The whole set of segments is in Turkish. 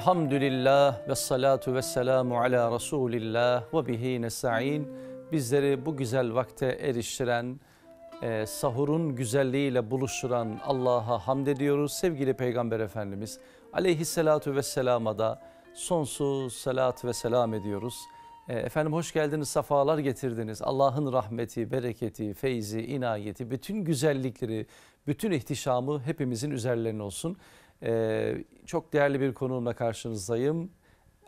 Elhamdülillah ve salatu ve selamu ala Resulillah ve bihi nesta'in. Bizleri bu güzel vakte eriştiren, e, sahurun güzelliğiyle buluşturan Allah'a hamd ediyoruz. Sevgili Peygamber Efendimiz aleyhissalatu vesselama da sonsuz salat ve selam ediyoruz. E, efendim hoş geldiniz, safalar getirdiniz. Allah'ın rahmeti, bereketi, feyzi, inayeti, bütün güzellikleri, bütün ihtişamı hepimizin üzerlerine olsun. E, çok değerli bir konuğumla karşınızdayım.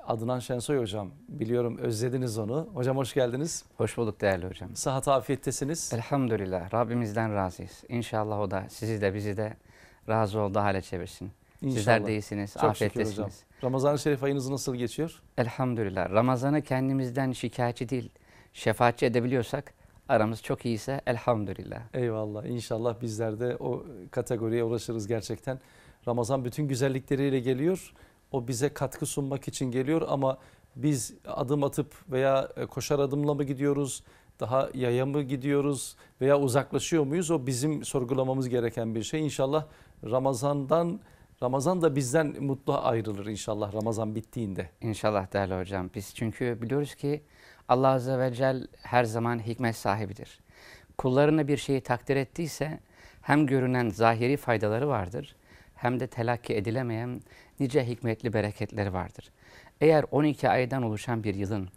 Adnan Şensoy hocam. Biliyorum özlediniz onu. Hocam hoş geldiniz. Hoş bulduk değerli hocam. Sıhhat afiyettesiniz. Elhamdülillah. Rabbimizden razıyız. İnşallah o da sizi de bizi de razı olduğu hale çevirsin. İnşallah. Sizler değilsiniz. iyisiniz, Çok afiyettesiniz. Hocam. Ramazan-ı Şerif ayınız nasıl geçiyor? Elhamdülillah. Ramazan'ı kendimizden şikayetçi değil, şefaatçi edebiliyorsak aramız çok iyiyse elhamdülillah. Eyvallah. İnşallah bizler de o kategoriye ulaşırız gerçekten. Ramazan bütün güzellikleriyle geliyor. O bize katkı sunmak için geliyor ama biz adım atıp veya e, koşar adımla mı gidiyoruz? Daha yaya mı gidiyoruz veya uzaklaşıyor muyuz? O bizim sorgulamamız gereken bir şey. İnşallah Ramazan'dan Ramazan da bizden mutlu ayrılır inşallah Ramazan bittiğinde. İnşallah değerli hocam. Biz çünkü biliyoruz ki Allah Azze ve Celle her zaman hikmet sahibidir. Kullarına bir şeyi takdir ettiyse hem görünen zahiri faydaları vardır hem de telakki edilemeyen nice hikmetli bereketleri vardır. Eğer 12 aydan oluşan bir yılın,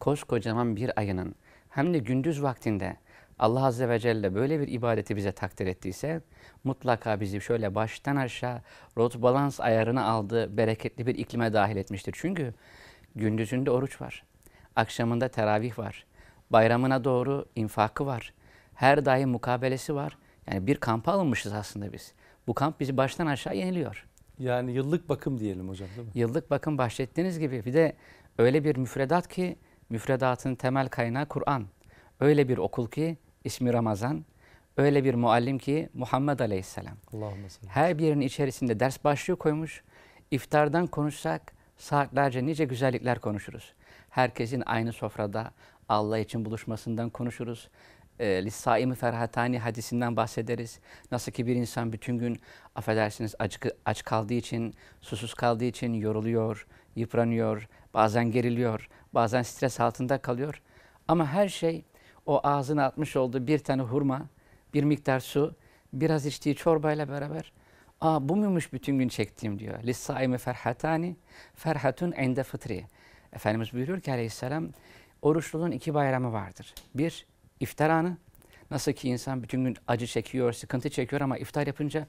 koskocaman bir ayının hem de gündüz vaktinde Allah Azze ve Celle böyle bir ibadeti bize takdir ettiyse mutlaka bizi şöyle baştan aşağı rot balans ayarını aldığı bereketli bir iklime dahil etmiştir. Çünkü gündüzünde oruç var, akşamında teravih var, bayramına doğru infakı var, her daim mukabelesi var. Yani bir kampa alınmışız aslında biz bu kamp bizi baştan aşağı yeniliyor. Yani yıllık bakım diyelim hocam değil mi? Yıllık bakım bahsettiğiniz gibi bir de öyle bir müfredat ki müfredatın temel kaynağı Kur'an. Öyle bir okul ki ismi Ramazan. Öyle bir muallim ki Muhammed Aleyhisselam. Allahümme Her birinin içerisinde ders başlığı koymuş. İftardan konuşsak saatlerce nice güzellikler konuşuruz. Herkesin aynı sofrada Allah için buluşmasından konuşuruz e, ee, lissaimi ferhatani hadisinden bahsederiz. Nasıl ki bir insan bütün gün affedersiniz aç, aç kaldığı için, susuz kaldığı için yoruluyor, yıpranıyor, bazen geriliyor, bazen stres altında kalıyor. Ama her şey o ağzına atmış olduğu bir tane hurma, bir miktar su, biraz içtiği çorbayla beraber Aa bu muymuş bütün gün çektiğim diyor. Lissaimi ferhatani ferhatun ende fıtri. Efendimiz buyuruyor ki aleyhisselam oruçlunun iki bayramı vardır. Bir, iftar anı. Nasıl ki insan bütün gün acı çekiyor, sıkıntı çekiyor ama iftar yapınca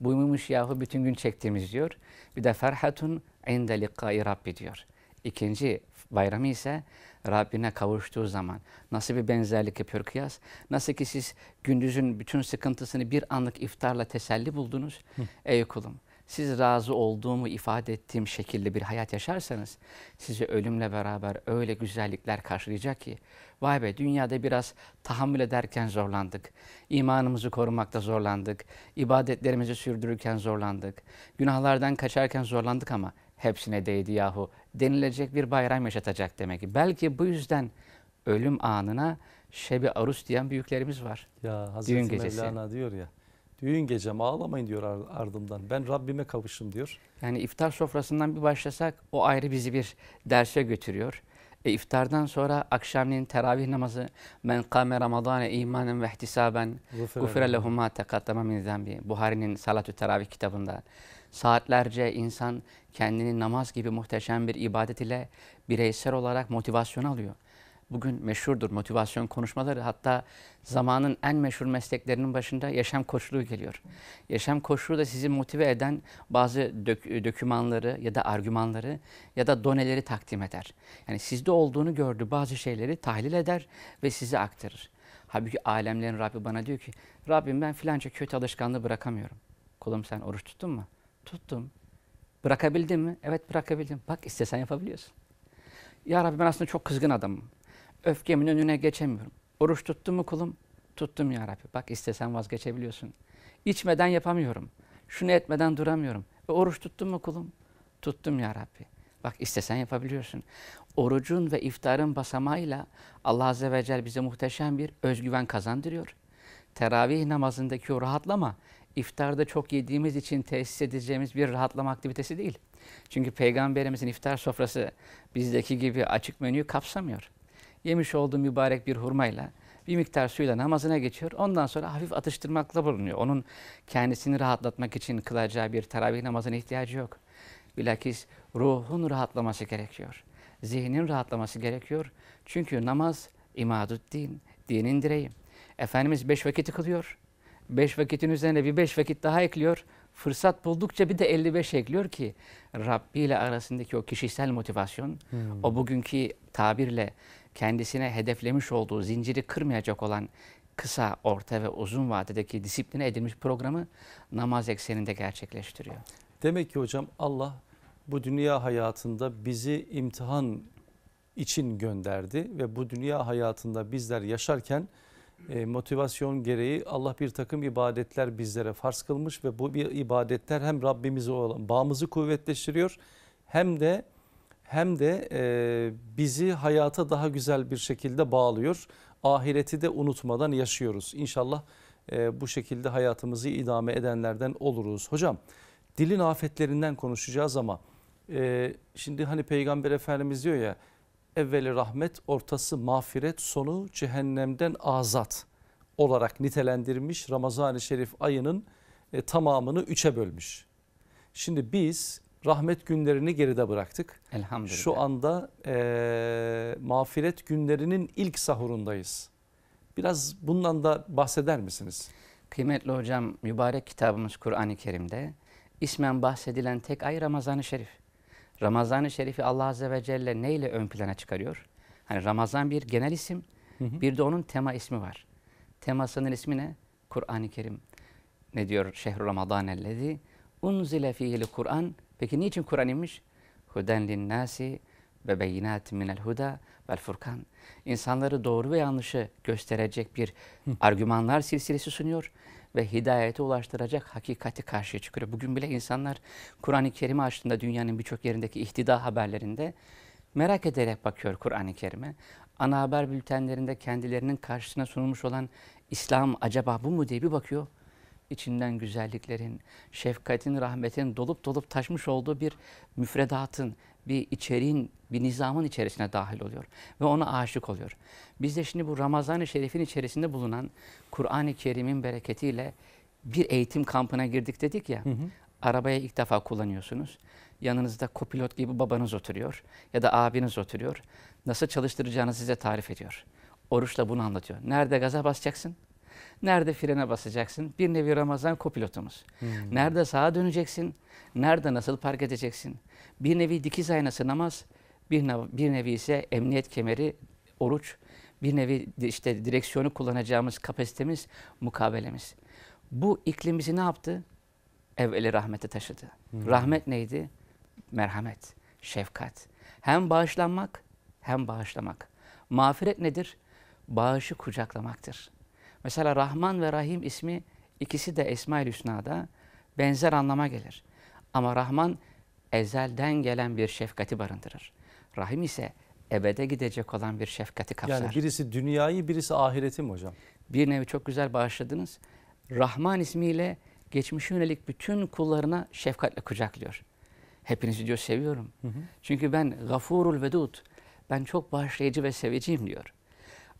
buymuş yahu bütün gün çektiğimiz diyor. Bir de ferhatun inde likai Rabbi diyor. İkinci bayramı ise Rabbine kavuştuğu zaman nasıl bir benzerlik yapıyor kıyas? Nasıl ki siz gündüzün bütün sıkıntısını bir anlık iftarla teselli buldunuz. Hı. Ey kulum siz razı olduğumu ifade ettiğim şekilde bir hayat yaşarsanız sizi ölümle beraber öyle güzellikler karşılayacak ki vay be dünyada biraz tahammül ederken zorlandık. İmanımızı korumakta zorlandık. ibadetlerimizi sürdürürken zorlandık. Günahlardan kaçarken zorlandık ama hepsine değdi yahu denilecek bir bayram yaşatacak demek ki. Belki bu yüzden ölüm anına şebi arus diyen büyüklerimiz var. Ya Hazreti Düğün gecesi. diyor ya Düğün gecem ağlamayın diyor ardından. Ben Rabbime kavuşum diyor. Yani iftar sofrasından bir başlasak o ayrı bizi bir derse götürüyor. E, iftardan sonra akşamleyin teravih namazı men kâme ramadâne imanen ve ihtisaben gufre lehumâ tekaddeme min zembi. Buhari'nin Salatü Teravih kitabında saatlerce insan kendini namaz gibi muhteşem bir ibadet ile bireysel olarak motivasyon alıyor bugün meşhurdur motivasyon konuşmaları. Hatta zamanın en meşhur mesleklerinin başında yaşam koçluğu geliyor. Yaşam koçluğu da sizi motive eden bazı dök dökümanları ya da argümanları ya da doneleri takdim eder. Yani sizde olduğunu gördüğü bazı şeyleri tahlil eder ve size aktarır. Halbuki alemlerin Rabbi bana diyor ki Rabbim ben filanca kötü alışkanlığı bırakamıyorum. Kulum sen oruç tuttun mu? Tuttum. Bırakabildin mi? Evet bırakabildim. Bak istesen yapabiliyorsun. Ya Rabbi ben aslında çok kızgın adamım öfkemin önüne geçemiyorum. Oruç tuttum mu kulum? Tuttum ya Rabbi. Bak istesen vazgeçebiliyorsun. İçmeden yapamıyorum. Şunu etmeden duramıyorum. E, oruç tuttum mu kulum? Tuttum ya Rabbi. Bak istesen yapabiliyorsun. Orucun ve iftarın basamağıyla Allah Azze ve Celle bize muhteşem bir özgüven kazandırıyor. Teravih namazındaki o rahatlama, iftarda çok yediğimiz için tesis edeceğimiz bir rahatlama aktivitesi değil. Çünkü Peygamberimizin iftar sofrası bizdeki gibi açık menüyü kapsamıyor yemiş olduğu mübarek bir hurmayla bir miktar suyla namazına geçiyor. Ondan sonra hafif atıştırmakla bulunuyor. Onun kendisini rahatlatmak için kılacağı bir teravih namazına ihtiyacı yok. Bilakis ruhun rahatlaması gerekiyor. Zihnin rahatlaması gerekiyor. Çünkü namaz imadut din, dinin direği. Efendimiz beş vakit kılıyor. Beş vakitin üzerine bir beş vakit daha ekliyor fırsat buldukça bir de 55 ekliyor ki Rabbi ile arasındaki o kişisel motivasyon, hmm. o bugünkü tabirle kendisine hedeflemiş olduğu zinciri kırmayacak olan kısa, orta ve uzun vadedeki disipline edilmiş programı namaz ekseninde gerçekleştiriyor. Demek ki hocam Allah bu dünya hayatında bizi imtihan için gönderdi ve bu dünya hayatında bizler yaşarken e, motivasyon gereği Allah bir takım ibadetler bizlere farz kılmış ve bu bir ibadetler hem Rabbimize olan bağımızı kuvvetleştiriyor hem de hem de e, bizi hayata daha güzel bir şekilde bağlıyor. Ahireti de unutmadan yaşıyoruz. İnşallah e, bu şekilde hayatımızı idame edenlerden oluruz. Hocam dilin afetlerinden konuşacağız ama şimdi hani Peygamber Efendimiz diyor ya evveli rahmet, ortası mağfiret, sonu cehennemden azat olarak nitelendirmiş Ramazan-ı Şerif ayının e, tamamını üçe bölmüş. Şimdi biz rahmet günlerini geride bıraktık. Elhamdülillah. Şu anda e, mağfiret günlerinin ilk sahurundayız. Biraz bundan da bahseder misiniz? Kıymetli hocam mübarek kitabımız Kur'an-ı Kerim'de ismen bahsedilen tek ay Ramazan-ı Şerif. Ramazan-ı Şerif'i Allah Azze ve Celle neyle ön plana çıkarıyor? Hani Ramazan bir genel isim, hı hı. bir de onun tema ismi var. Temasının ismi ne? Kur'an-ı Kerim. Ne diyor? Şehru Ramazan ellezî unzile fihil Kur'an. Peki niçin Kur'an inmiş? Huden linnâsi ve beyinat minel huda vel furkan. İnsanları doğru ve yanlışı gösterecek bir argümanlar silsilesi sunuyor ve hidayete ulaştıracak hakikati karşıya çıkıyor. Bugün bile insanlar Kur'an-ı Kerim'i açtığında dünyanın birçok yerindeki ihtida haberlerinde merak ederek bakıyor Kur'an-ı Kerim'e. Ana haber bültenlerinde kendilerinin karşısına sunulmuş olan İslam acaba bu mu diye bir bakıyor. İçinden güzelliklerin, şefkatin, rahmetin dolup dolup taşmış olduğu bir müfredatın, bir içeriğin, bir nizamın içerisine dahil oluyor ve ona aşık oluyor. Biz de şimdi bu Ramazan-ı Şerif'in içerisinde bulunan Kur'an-ı Kerim'in bereketiyle bir eğitim kampına girdik dedik ya. Hı hı. Arabaya ilk defa kullanıyorsunuz. Yanınızda kopilot gibi babanız oturuyor ya da abiniz oturuyor. Nasıl çalıştıracağını size tarif ediyor. Oruçla bunu anlatıyor. Nerede gaza basacaksın? Nerede frene basacaksın? Bir nevi Ramazan kopilotumuz. Hmm. Nerede sağa döneceksin? Nerede nasıl park edeceksin? Bir nevi dikiz aynası namaz, bir nevi, bir nevi ise emniyet kemeri oruç, bir nevi işte direksiyonu kullanacağımız kapasitemiz, mukabelemiz. Bu iklim bizi ne yaptı? Evveli rahmete taşıdı. Hmm. Rahmet neydi? Merhamet, şefkat. Hem bağışlanmak hem bağışlamak. Mağfiret nedir? Bağışı kucaklamaktır. Mesela Rahman ve Rahim ismi ikisi de Esma-i Hüsna'da benzer anlama gelir. Ama Rahman ezelden gelen bir şefkati barındırır. Rahim ise ebede gidecek olan bir şefkati kapsar. Yani birisi dünyayı birisi ahireti mi hocam? Bir nevi çok güzel bağışladınız. Rahman ismiyle geçmişe yönelik bütün kullarına şefkatle kucaklıyor. Hepinizi diyor seviyorum. Hı hı. Çünkü ben gafurul vedud, ben çok bağışlayıcı ve seveciyim diyor.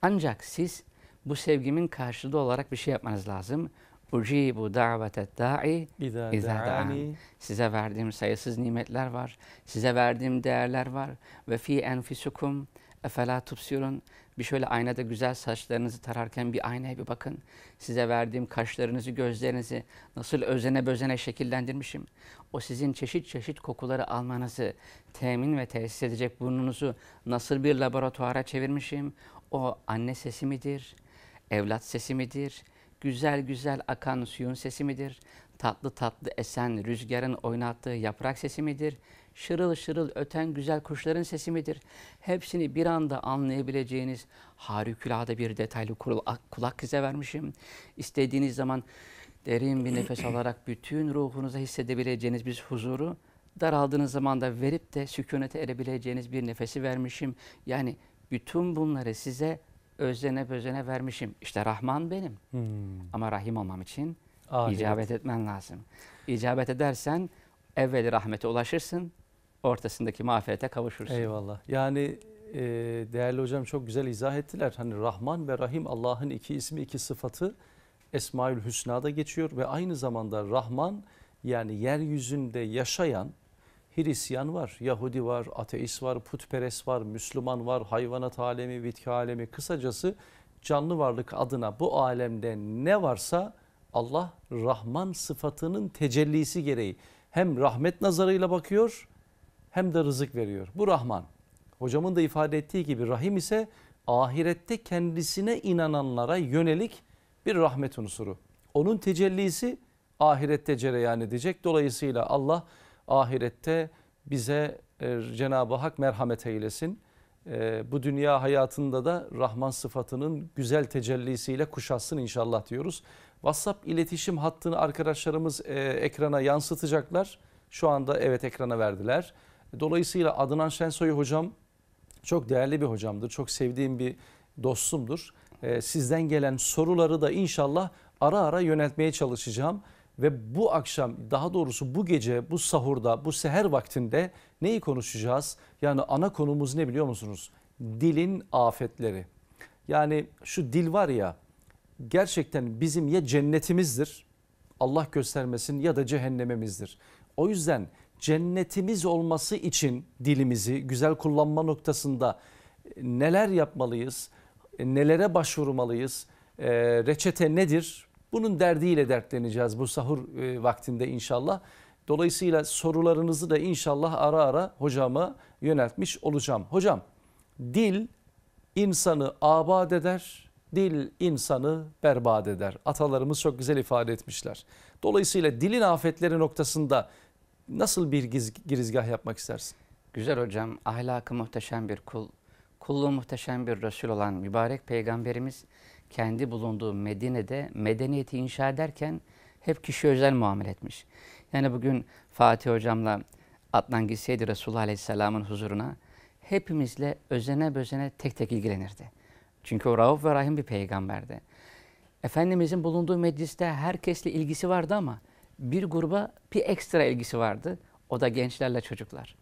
Ancak siz bu sevgimin karşılığı olarak bir şey yapmanız lazım. Ucibu davetet da'i izâ da'ani. Size verdiğim sayısız nimetler var. Size verdiğim değerler var. Ve fi enfisukum efela tubsirun. Bir şöyle aynada güzel saçlarınızı tararken bir aynaya bir bakın. Size verdiğim kaşlarınızı, gözlerinizi nasıl özene bözene şekillendirmişim. O sizin çeşit çeşit kokuları almanızı temin ve tesis edecek burnunuzu nasıl bir laboratuvara çevirmişim. O anne sesi midir? evlat sesi midir? Güzel güzel akan suyun sesi midir? Tatlı tatlı esen rüzgarın oynattığı yaprak sesi midir? Şırıl şırıl öten güzel kuşların sesi midir? Hepsini bir anda anlayabileceğiniz harikulade bir detaylı ah, kulak kıza vermişim. İstediğiniz zaman derin bir nefes alarak bütün ruhunuza hissedebileceğiniz bir huzuru daraldığınız zaman da verip de sükunete erebileceğiniz bir nefesi vermişim. Yani bütün bunları size özlene özlene vermişim. İşte Rahman benim. Hmm. Ama Rahim olmam için Ahiret. icabet etmen lazım. İcabet edersen evveli rahmete ulaşırsın, ortasındaki mağfirete kavuşursun. Eyvallah. Yani e, değerli hocam çok güzel izah ettiler. Hani Rahman ve Rahim Allah'ın iki ismi, iki sıfatı Esmaül Hüsna'da geçiyor ve aynı zamanda Rahman yani yeryüzünde yaşayan Hristiyan var, Yahudi var, ateist var, putperest var, Müslüman var, hayvanat alemi, bitki alemi. Kısacası canlı varlık adına bu alemde ne varsa Allah Rahman sıfatının tecellisi gereği hem rahmet nazarıyla bakıyor hem de rızık veriyor. Bu Rahman. Hocamın da ifade ettiği gibi Rahim ise ahirette kendisine inananlara yönelik bir rahmet unsuru. Onun tecellisi ahirette cereyan edecek. Dolayısıyla Allah ahirette bize e, Cenab-ı Hak merhamet eylesin. E, bu dünya hayatında da Rahman sıfatının güzel tecellisiyle kuşatsın inşallah diyoruz. WhatsApp iletişim hattını arkadaşlarımız e, ekrana yansıtacaklar. Şu anda evet ekrana verdiler. Dolayısıyla Adnan Şensoy hocam çok değerli bir hocamdır. Çok sevdiğim bir dostumdur. Sizden gelen soruları da inşallah ara ara yöneltmeye çalışacağım. Ve bu akşam daha doğrusu bu gece bu sahurda bu seher vaktinde neyi konuşacağız? Yani ana konumuz ne biliyor musunuz? Dilin afetleri. Yani şu dil var ya gerçekten bizim ya cennetimizdir Allah göstermesin ya da cehennemimizdir. O yüzden cennetimiz olması için dilimizi güzel kullanma noktasında e, neler yapmalıyız, e, nelere başvurmalıyız, e, reçete nedir bunun derdiyle dertleneceğiz bu sahur e, vaktinde inşallah. Dolayısıyla sorularınızı da inşallah ara ara hocama yöneltmiş olacağım. Hocam dil insanı abad eder, dil insanı berbat eder. Atalarımız çok güzel ifade etmişler. Dolayısıyla dilin afetleri noktasında nasıl bir girizgah yapmak istersin? Güzel hocam ahlakı muhteşem bir kul, kulluğu muhteşem bir Resul olan mübarek peygamberimiz kendi bulunduğu Medine'de medeniyeti inşa ederken hep kişi özel muamele etmiş. Yani bugün Fatih Hocam'la Adnan gitseydi Resulullah Aleyhisselam'ın huzuruna hepimizle özene bözene tek tek ilgilenirdi. Çünkü o Rauf ve Rahim bir peygamberdi. Efendimizin bulunduğu mecliste herkesle ilgisi vardı ama bir gruba bir ekstra ilgisi vardı. O da gençlerle çocuklar.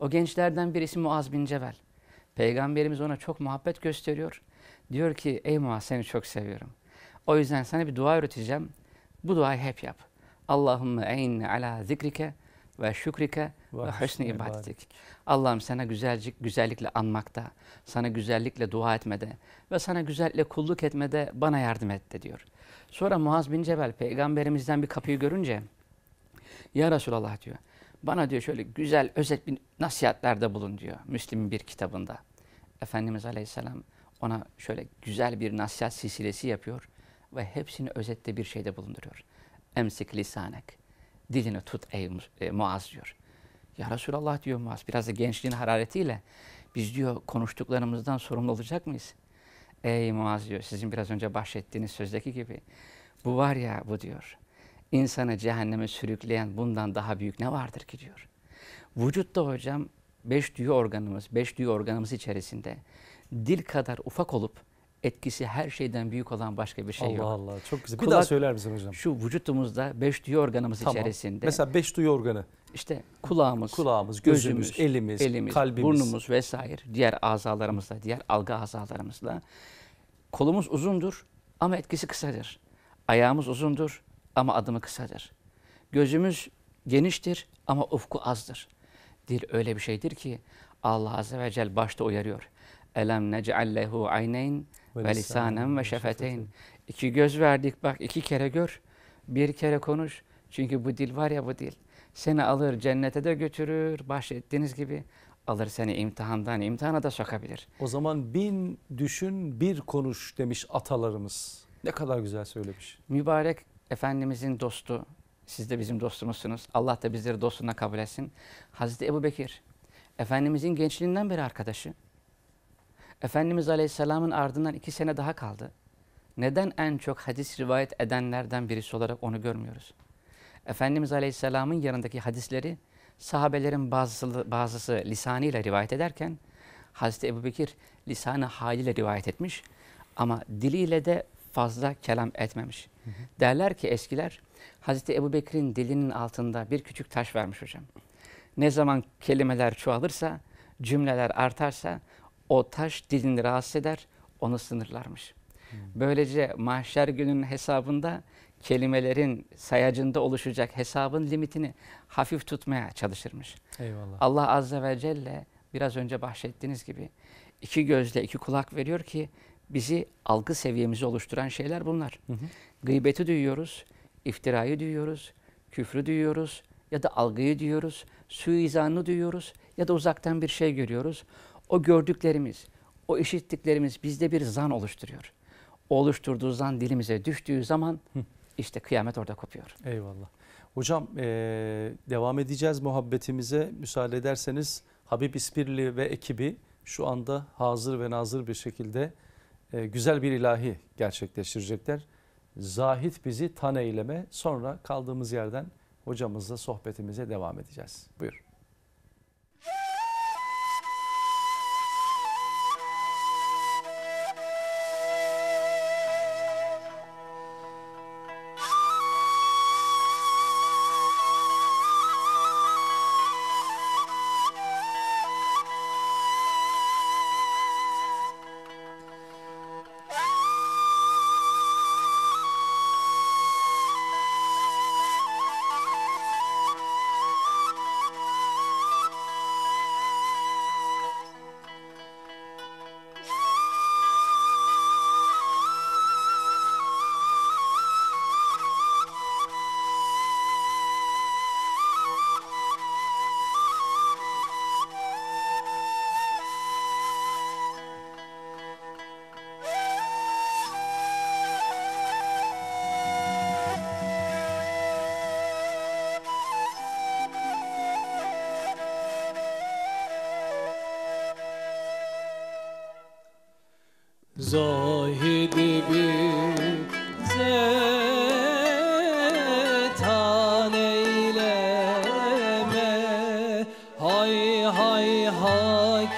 O gençlerden birisi Muaz bin Cebel. Peygamberimiz ona çok muhabbet gösteriyor. Diyor ki ey Muaz seni çok seviyorum. O yüzden sana bir dua öğreteceğim. Bu duayı hep yap. Allahümme einne ala zikrike ve şükrike ve husni ibadetik. Allah'ım sana güzelcik, güzellikle anmakta, sana güzellikle dua etmede ve sana güzellikle kulluk etmede bana yardım et de diyor. Sonra Muaz bin Cebel peygamberimizden bir kapıyı görünce ya Resulallah diyor. Bana diyor şöyle güzel özet bir nasihatlerde bulun diyor. Müslim'in bir kitabında. Efendimiz Aleyhisselam ona şöyle güzel bir nasihat silsilesi yapıyor ve hepsini özette bir şeyde bulunduruyor. Emsik lisanek. Dilini tut ey e, Muaz diyor. Ya Resulallah diyor Muaz biraz da gençliğin hararetiyle biz diyor konuştuklarımızdan sorumlu olacak mıyız? Ey Muaz diyor sizin biraz önce bahsettiğiniz sözdeki gibi bu var ya bu diyor. İnsanı cehenneme sürükleyen bundan daha büyük ne vardır ki diyor. Vücutta hocam beş duyu organımız, beş duyu organımız içerisinde dil kadar ufak olup etkisi her şeyden büyük olan başka bir şey Allah yok. Allah Allah çok güzel. Kulağı söyler misin hocam? Şu vücudumuzda beş duyu organımız tamam. içerisinde. Mesela beş duyu organı. İşte kulağımız, kulağımız, gözümüz, gözümüz elimiz, elimiz, kalbimiz, burnumuz vesaire diğer azalarımızla, diğer algı azalarımızla. Kolumuz uzundur ama etkisi kısadır. Ayağımız uzundur ama adımı kısadır. Gözümüz geniştir ama ufku azdır. Dil öyle bir şeydir ki Allah Azze ve Celle başta uyarıyor. Elem neceallehu ayneyn ve lisanen ve şefeteyn. İki göz verdik bak iki kere gör. Bir kere konuş. Çünkü bu dil var ya bu dil. Seni alır cennete de götürür bahsettiğiniz gibi. Alır seni imtihandan imtihana da sokabilir. O zaman bin düşün bir konuş demiş atalarımız. Ne kadar güzel söylemiş. Mübarek Efendimizin dostu. Siz de bizim dostumuzsunuz. Allah da bizleri dostuna kabul etsin. Hazreti Ebu Bekir. Efendimizin gençliğinden beri arkadaşı. Efendimiz Aleyhisselam'ın ardından iki sene daha kaldı. Neden en çok hadis rivayet edenlerden birisi olarak onu görmüyoruz? Efendimiz Aleyhisselam'ın yanındaki hadisleri sahabelerin bazısı, bazısı lisanıyla rivayet ederken Hazreti Ebu Bekir lisanı haliyle rivayet etmiş ama diliyle de fazla kelam etmemiş. Hı hı. Derler ki eskiler Hazreti Ebu Bekir'in dilinin altında bir küçük taş vermiş hocam. Ne zaman kelimeler çoğalırsa, cümleler artarsa o taş dilini rahatsız eder, onu sınırlarmış. Hmm. Böylece mahşer günün hesabında kelimelerin sayacında oluşacak hesabın limitini hafif tutmaya çalışırmış. Eyvallah. Allah Azze ve Celle biraz önce bahsettiğiniz gibi iki gözle iki kulak veriyor ki bizi algı seviyemizi oluşturan şeyler bunlar. Hı hı. Gıybeti duyuyoruz, iftirayı duyuyoruz, küfrü duyuyoruz ya da algıyı duyuyoruz, suizanı duyuyoruz ya da uzaktan bir şey görüyoruz. O gördüklerimiz, o işittiklerimiz bizde bir zan oluşturuyor. O oluşturduğu zan dilimize düştüğü zaman işte kıyamet orada kopuyor. Eyvallah. Hocam e, devam edeceğiz muhabbetimize. Müsaade ederseniz Habib İspirli ve ekibi şu anda hazır ve nazır bir şekilde e, güzel bir ilahi gerçekleştirecekler. Zahit bizi tan eyleme sonra kaldığımız yerden hocamızla sohbetimize devam edeceğiz. Buyur.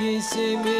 que se me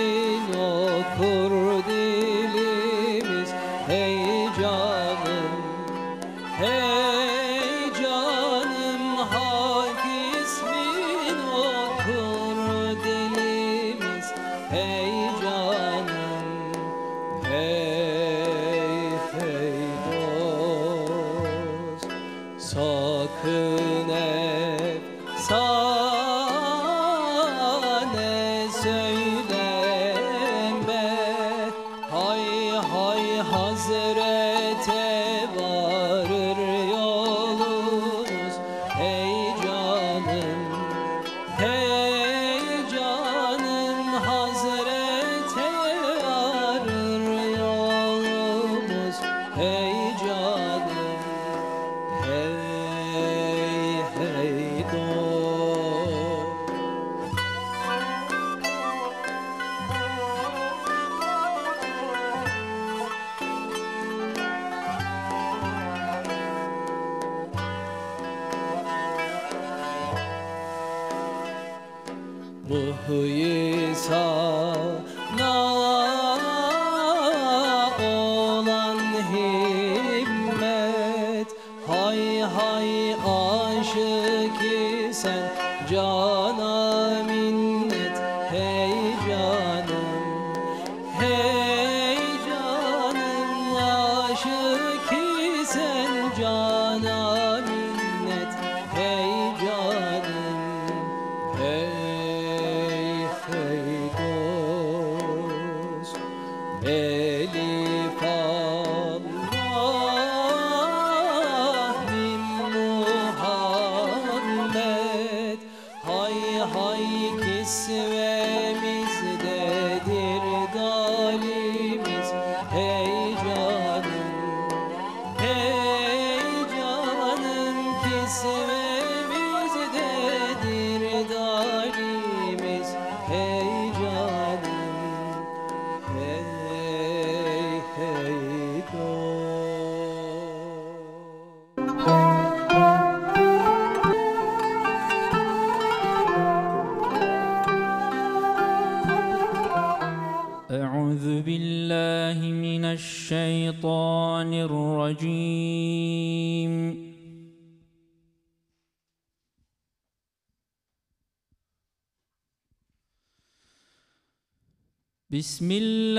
بسم الله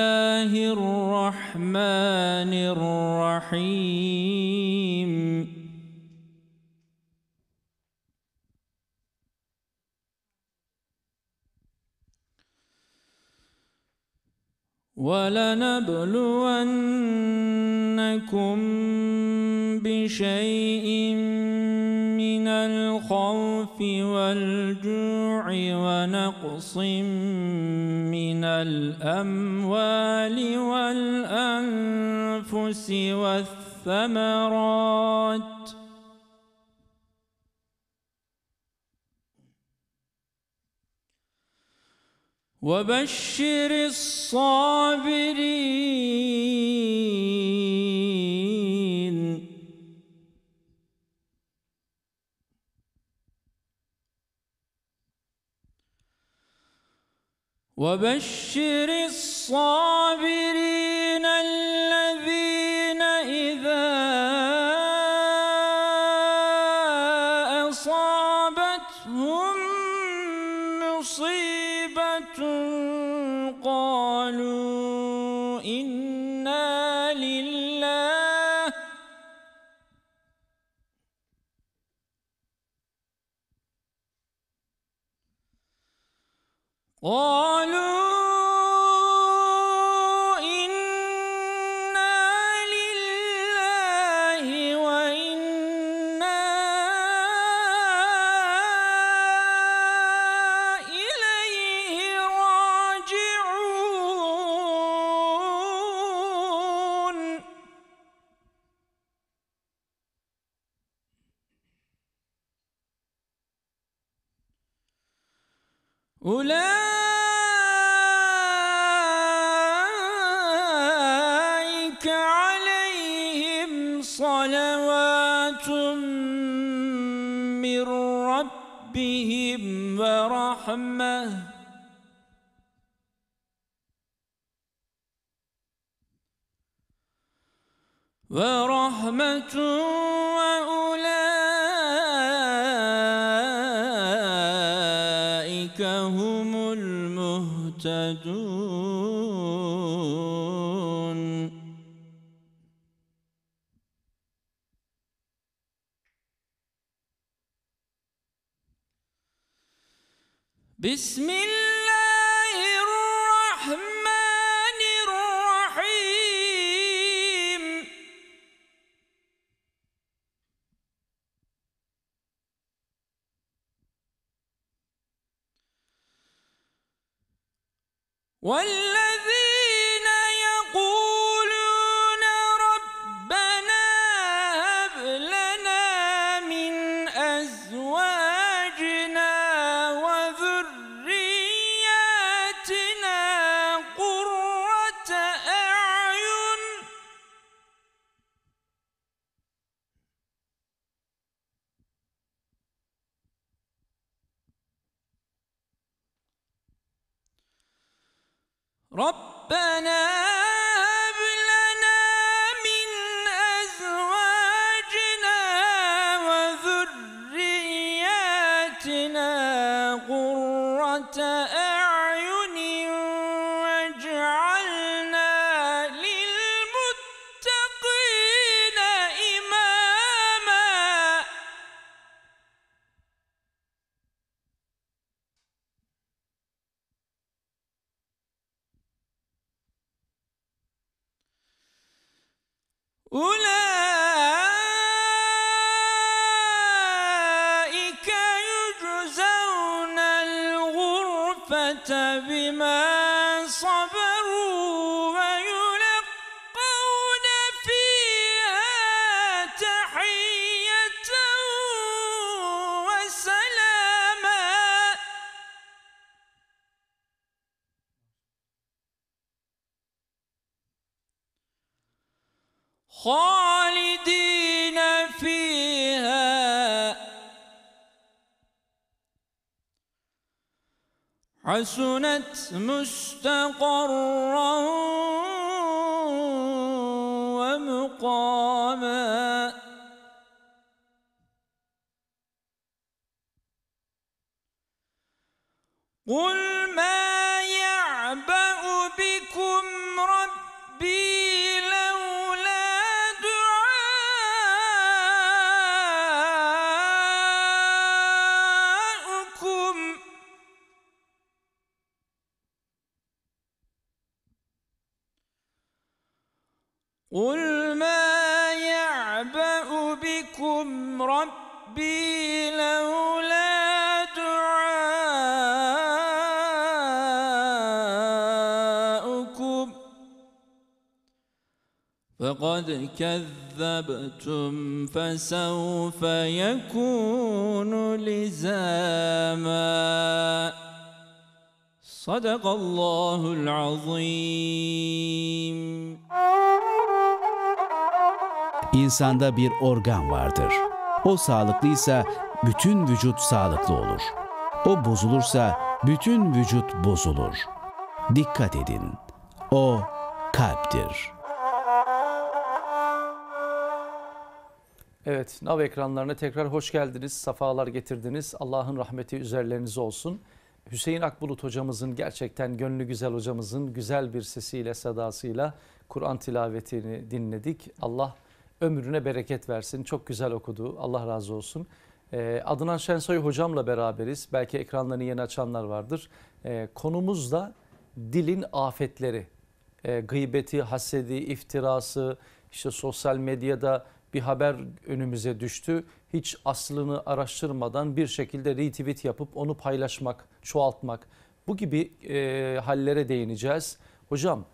ولنبلونكم بشيء من الخوف والجوع ونقص من الأموال والأنفس والثمرات وبشر الصابرين وبشر الصابرين الذين إذا قالوا رحمه ورحمة وأولئك هم المهتدون بسم الله الرحمن الرحيم وال حسنت مستقرا صدق الله İnsanda bir organ vardır. O sağlıklıysa bütün vücut sağlıklı olur. O bozulursa bütün vücut bozulur. Dikkat edin. O kalptir. Evet, NAV ekranlarına tekrar hoş geldiniz, safalar getirdiniz. Allah'ın rahmeti üzerlerinize olsun. Hüseyin Akbulut hocamızın gerçekten gönlü güzel hocamızın güzel bir sesiyle sadasıyla Kur'an tilavetini dinledik. Allah ömrüne bereket versin. Çok güzel okudu. Allah razı olsun. Ee, Adnan Şensoy hocamla beraberiz. Belki ekranlarını yeni açanlar vardır. Ee, konumuz da dilin afetleri. Ee, gıybeti, hasedi, iftirası, işte sosyal medyada bir haber önümüze düştü hiç aslını araştırmadan bir şekilde retweet yapıp onu paylaşmak, çoğaltmak bu gibi e, hallere değineceğiz. Hocam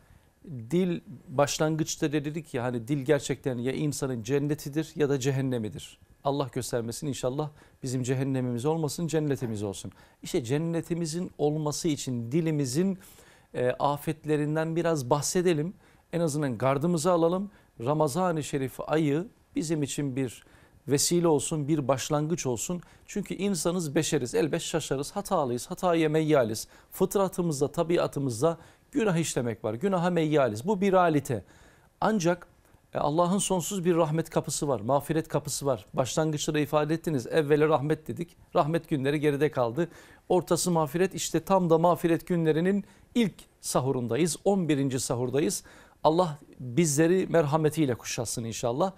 dil başlangıçta dedik ya hani dil gerçekten ya insanın cennetidir ya da cehennemidir. Allah göstermesin inşallah bizim cehennemimiz olmasın cennetimiz olsun. İşte cennetimizin olması için dilimizin e, afetlerinden biraz bahsedelim. En azından gardımızı alalım. Ramazan-ı Şerif ayı bizim için bir vesile olsun, bir başlangıç olsun. Çünkü insanız, beşeriz, elbet şaşarız, hatalıyız, hataya meyyaliz. Fıtratımızda, tabiatımızda günah işlemek var, günaha meyyaliz. Bu bir realite. Ancak e, Allah'ın sonsuz bir rahmet kapısı var, mağfiret kapısı var. başlangıçları da ifade ettiniz. Evvele rahmet dedik. Rahmet günleri geride kaldı. Ortası mağfiret işte tam da mağfiret günlerinin ilk sahurundayız. 11. sahurdayız. Allah bizleri merhametiyle kuşatsın inşallah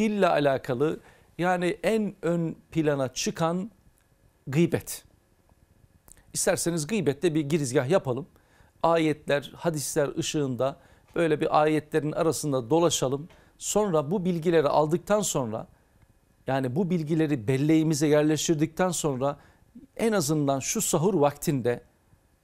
dille alakalı yani en ön plana çıkan gıybet. İsterseniz gıybette bir girizgah yapalım. Ayetler, hadisler ışığında böyle bir ayetlerin arasında dolaşalım. Sonra bu bilgileri aldıktan sonra yani bu bilgileri belleğimize yerleştirdikten sonra en azından şu sahur vaktinde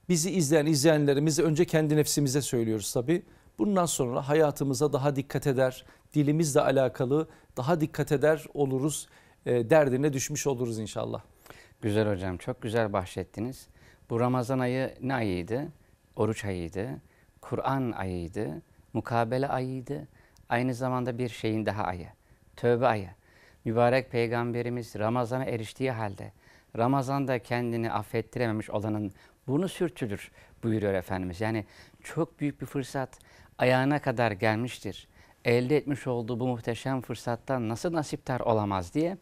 bizi izleyen izleyenlerimizi önce kendi nefsimize söylüyoruz tabii Bundan sonra hayatımıza daha dikkat eder, dilimizle alakalı daha dikkat eder oluruz, e, derdine düşmüş oluruz inşallah. Güzel hocam, çok güzel bahsettiniz. Bu Ramazan ayı ne ayıydı? Oruç ayıydı, Kur'an ayıydı, mukabele ayıydı. Aynı zamanda bir şeyin daha ayı, tövbe ayı. Mübarek Peygamberimiz Ramazan'a eriştiği halde, Ramazan'da kendini affettirememiş olanın bunu sürtülür buyuruyor Efendimiz. Yani çok büyük bir fırsat ayağına kadar gelmiştir. Elde etmiş olduğu bu muhteşem fırsattan nasıl nasiptar olamaz diye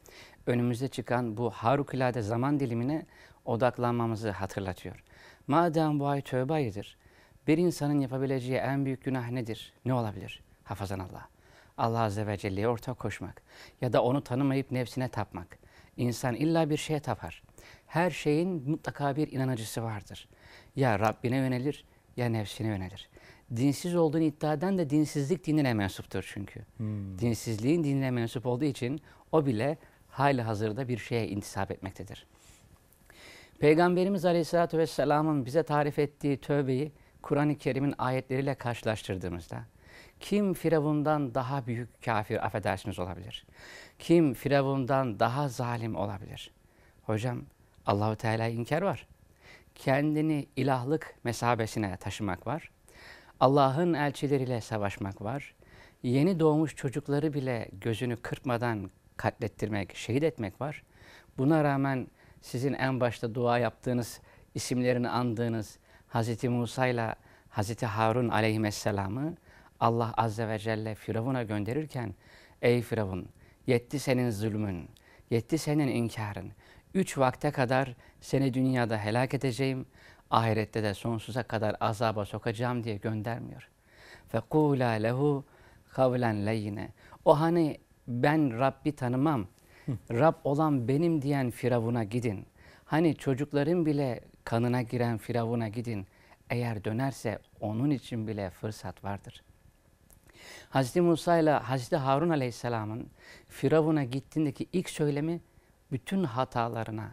önümüze çıkan bu harikulade zaman dilimine odaklanmamızı hatırlatıyor. Madem bu ay tövbe ayıdır, bir insanın yapabileceği en büyük günah nedir? Ne olabilir? Hafazan Allah. Allah Azze ve Celle'ye ortak koşmak ya da onu tanımayıp nefsine tapmak. İnsan illa bir şeye tapar. Her şeyin mutlaka bir inanıcısı vardır. Ya Rabbine yönelir ya nefsine yönelir dinsiz olduğunu iddia eden de dinsizlik dinine mensuptur çünkü. Hmm. Dinsizliğin dinine mensup olduğu için o bile hali hazırda bir şeye intisap etmektedir. Peygamberimiz Aleyhisselatü Vesselam'ın bize tarif ettiği tövbeyi Kur'an-ı Kerim'in ayetleriyle karşılaştırdığımızda kim Firavundan daha büyük kafir affedersiniz olabilir? Kim Firavundan daha zalim olabilir? Hocam Allahu Teala inkar var. Kendini ilahlık mesabesine taşımak var. Allah'ın elçileriyle savaşmak var. Yeni doğmuş çocukları bile gözünü kırpmadan katlettirmek, şehit etmek var. Buna rağmen sizin en başta dua yaptığınız, isimlerini andığınız Hz. Musa ile Hz. Harun aleyhisselamı Allah azze ve celle Firavun'a gönderirken Ey Firavun yetti senin zulmün, yetti senin inkarın. Üç vakte kadar seni dünyada helak edeceğim ahirette de sonsuza kadar azaba sokacağım diye göndermiyor. فَقُولَا lehu kavlen leyne. O hani ben Rabbi tanımam, Rab olan benim diyen Firavun'a gidin. Hani çocukların bile kanına giren Firavun'a gidin. Eğer dönerse onun için bile fırsat vardır. Hazreti Musa ile Hazreti Harun Aleyhisselam'ın Firavun'a gittiğindeki ilk söylemi bütün hatalarına,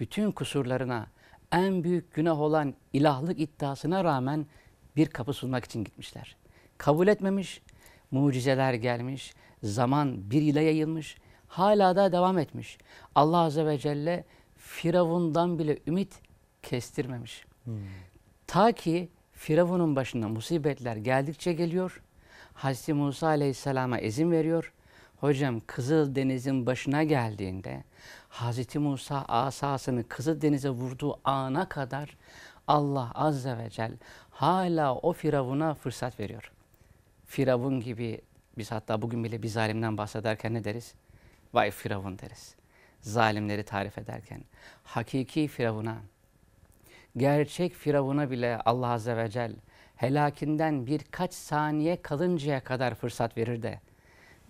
bütün kusurlarına, en büyük günah olan ilahlık iddiasına rağmen bir kapı sunmak için gitmişler. Kabul etmemiş, mucizeler gelmiş, zaman bir yıla yayılmış, hala da devam etmiş. Allah Azze ve Celle Firavun'dan bile ümit kestirmemiş. Hmm. Ta ki Firavun'un başına musibetler geldikçe geliyor, Hazreti Musa Aleyhisselam'a izin veriyor. Hocam Kızıl Deniz'in başına geldiğinde Hz. Musa asasını kızı denize vurduğu ana kadar Allah Azze ve Celle hala o Firavun'a fırsat veriyor. Firavun gibi biz hatta bugün bile bir zalimden bahsederken ne deriz? Vay Firavun deriz. Zalimleri tarif ederken. Hakiki Firavun'a, gerçek Firavun'a bile Allah Azze ve Celle helakinden birkaç saniye kalıncaya kadar fırsat verir de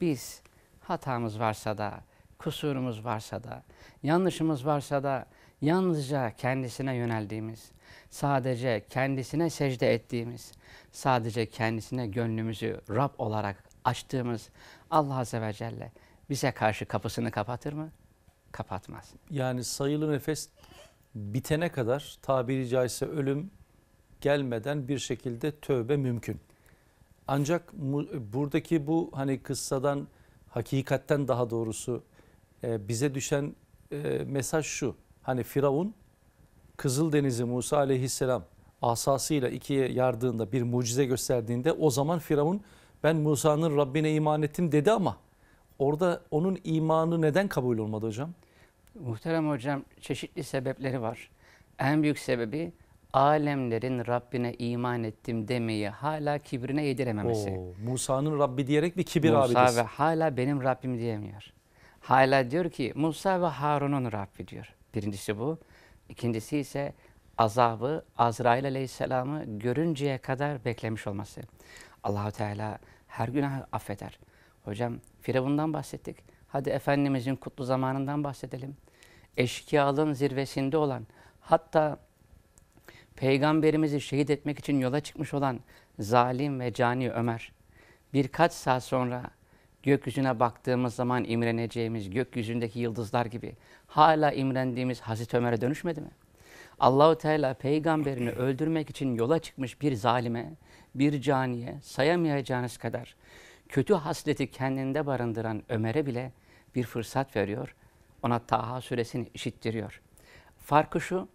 biz hatamız varsa da kusurumuz varsa da, yanlışımız varsa da yalnızca kendisine yöneldiğimiz, sadece kendisine secde ettiğimiz, sadece kendisine gönlümüzü Rab olarak açtığımız Allah Azze ve Celle bize karşı kapısını kapatır mı? Kapatmaz. Yani sayılı nefes bitene kadar tabiri caizse ölüm gelmeden bir şekilde tövbe mümkün. Ancak buradaki bu hani kıssadan hakikatten daha doğrusu e, bize düşen e, mesaj şu. Hani Firavun Kızıldeniz'i Musa aleyhisselam asasıyla ikiye yardığında bir mucize gösterdiğinde o zaman Firavun ben Musa'nın Rabbine iman ettim dedi ama orada onun imanı neden kabul olmadı hocam? Muhterem hocam çeşitli sebepleri var. En büyük sebebi alemlerin Rabbine iman ettim demeyi hala kibrine yedirememesi. Musa'nın Rabbi diyerek bir kibir Musa abidesi. Musa ve hala benim Rabbim diyemiyor. Hala diyor ki Musa ve Harun'un Rabbi diyor. Birincisi bu. İkincisi ise azabı Azrail Aleyhisselam'ı görünceye kadar beklemiş olması. Allahu Teala her günah affeder. Hocam Firavun'dan bahsettik. Hadi Efendimizin kutlu zamanından bahsedelim. Eşkıyalığın zirvesinde olan hatta peygamberimizi şehit etmek için yola çıkmış olan zalim ve cani Ömer birkaç saat sonra gökyüzüne baktığımız zaman imreneceğimiz gökyüzündeki yıldızlar gibi hala imrendiğimiz Hazreti Ömer'e dönüşmedi mi? Allahu Teala peygamberini öldürmek için yola çıkmış bir zalime, bir caniye sayamayacağınız kadar kötü hasleti kendinde barındıran Ömer'e bile bir fırsat veriyor. Ona Taha suresini işittiriyor. Farkı şu,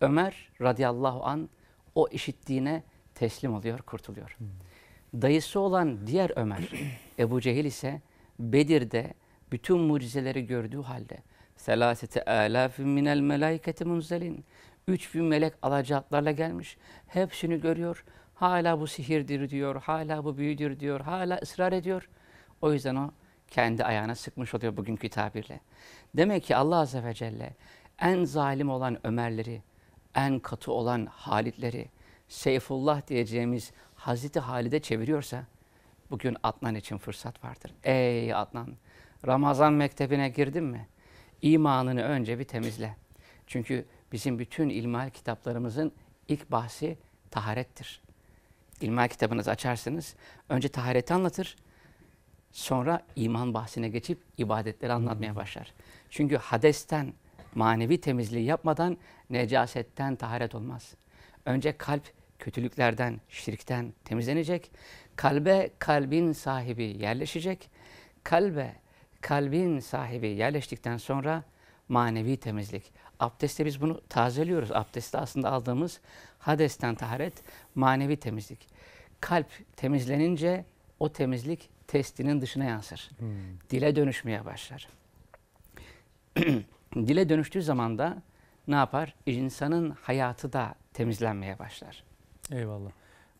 Ömer radıyallahu an o işittiğine teslim oluyor, kurtuluyor. Hmm. Dayısı olan diğer Ömer, Ebu Cehil ise Bedir'de bütün mucizeleri gördüğü halde selasete alafin minel melaiketi munzelin. Üç bin melek alacaklarla gelmiş. Hepsini görüyor. Hala bu sihirdir diyor. Hala bu büyüdür diyor. Hala ısrar ediyor. O yüzden o kendi ayağına sıkmış oluyor bugünkü tabirle. Demek ki Allah Azze ve Celle en zalim olan Ömerleri, en katı olan Halitleri, Seyfullah diyeceğimiz Hazreti Halide çeviriyorsa bugün Adnan için fırsat vardır. Ey Adnan Ramazan mektebine girdin mi? İmanını önce bir temizle. Çünkü bizim bütün ilmihal kitaplarımızın ilk bahsi taharettir. İlmihal kitabınızı açarsınız. Önce tahareti anlatır. Sonra iman bahsine geçip ibadetleri anlatmaya başlar. Çünkü hadesten manevi temizliği yapmadan necasetten taharet olmaz. Önce kalp kötülüklerden, şirkten temizlenecek. Kalbe kalbin sahibi yerleşecek. Kalbe kalbin sahibi yerleştikten sonra manevi temizlik. Abdestte biz bunu tazeliyoruz. Abdestte aslında aldığımız hadesten taharet, manevi temizlik. Kalp temizlenince o temizlik testinin dışına yansır. Hmm. Dile dönüşmeye başlar. Dile dönüştüğü zaman da ne yapar? İnsanın hayatı da temizlenmeye başlar. Eyvallah.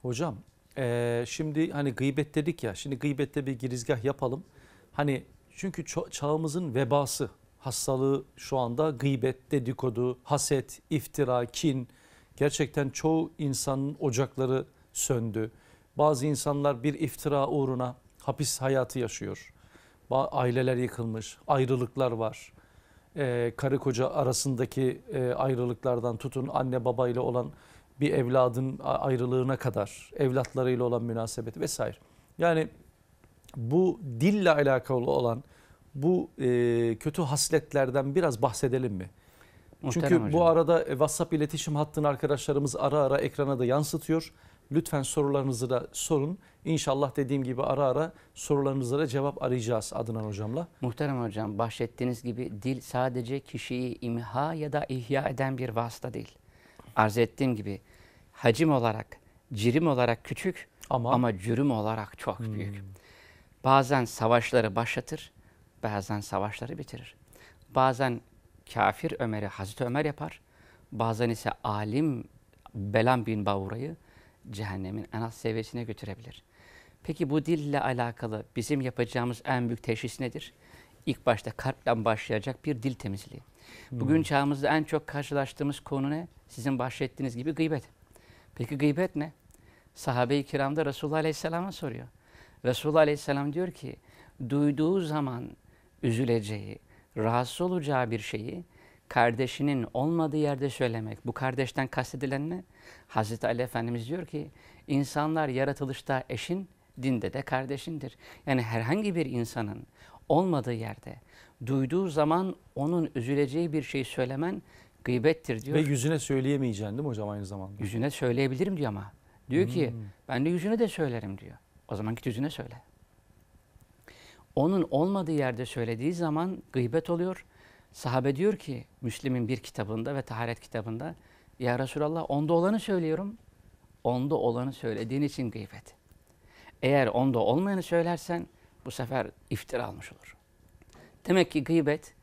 Hocam ee, şimdi hani gıybet dedik ya şimdi gıybette bir girizgah yapalım. Hani çünkü çağımızın vebası hastalığı şu anda gıybet, dedikodu, haset, iftira, kin. Gerçekten çoğu insanın ocakları söndü. Bazı insanlar bir iftira uğruna hapis hayatı yaşıyor. Aileler yıkılmış, ayrılıklar var. Ee, karı koca arasındaki e, ayrılıklardan tutun anne babayla olan bir evladın ayrılığına kadar, evlatlarıyla olan münasebeti vesaire. Yani bu dille alakalı olan bu e, kötü hasletlerden biraz bahsedelim mi? Muhtemelen Çünkü hocam. bu arada e, WhatsApp iletişim hattını arkadaşlarımız ara ara ekrana da yansıtıyor. Lütfen sorularınızı da sorun. İnşallah dediğim gibi ara ara sorularınıza da cevap arayacağız Adnan Hocam'la. Muhterem Hocam bahsettiğiniz gibi dil sadece kişiyi imha ya da ihya eden bir vasıta değil arz ettiğim gibi hacim olarak, cirim olarak küçük ama, ama cürüm olarak çok hmm. büyük. Bazen savaşları başlatır, bazen savaşları bitirir. Bazen kafir Ömer'i Hazreti Ömer yapar, bazen ise alim Belam bin Bavura'yı cehennemin en az seviyesine götürebilir. Peki bu dille alakalı bizim yapacağımız en büyük teşhis nedir? ilk başta kalpten başlayacak bir dil temizliği. Hmm. Bugün hmm. çağımızda en çok karşılaştığımız konu ne? Sizin bahsettiğiniz gibi gıybet. Peki gıybet ne? Sahabe-i kiramda Resulullah Aleyhisselam'a soruyor. Resulullah Aleyhisselam diyor ki, duyduğu zaman üzüleceği, rahatsız olacağı bir şeyi kardeşinin olmadığı yerde söylemek. Bu kardeşten kastedilen ne? Hazreti Ali Efendimiz diyor ki, insanlar yaratılışta eşin, dinde de kardeşindir. Yani herhangi bir insanın olmadığı yerde duyduğu zaman onun üzüleceği bir şey söylemen gıybettir diyor. Ve yüzüne söyleyemeyeceğin değil mi hocam aynı zamanda? Yüzüne söyleyebilirim diyor ama. Diyor hmm. ki ben de yüzüne de söylerim diyor. O zaman git yüzüne söyle. Onun olmadığı yerde söylediği zaman gıybet oluyor. Sahabe diyor ki Müslim'in bir kitabında ve taharet kitabında Ya Resulallah onda olanı söylüyorum. Onda olanı söylediğin için gıybet. Eğer onda olmayanı söylersen bu sefer iftira almış olur. Demek ki gıybet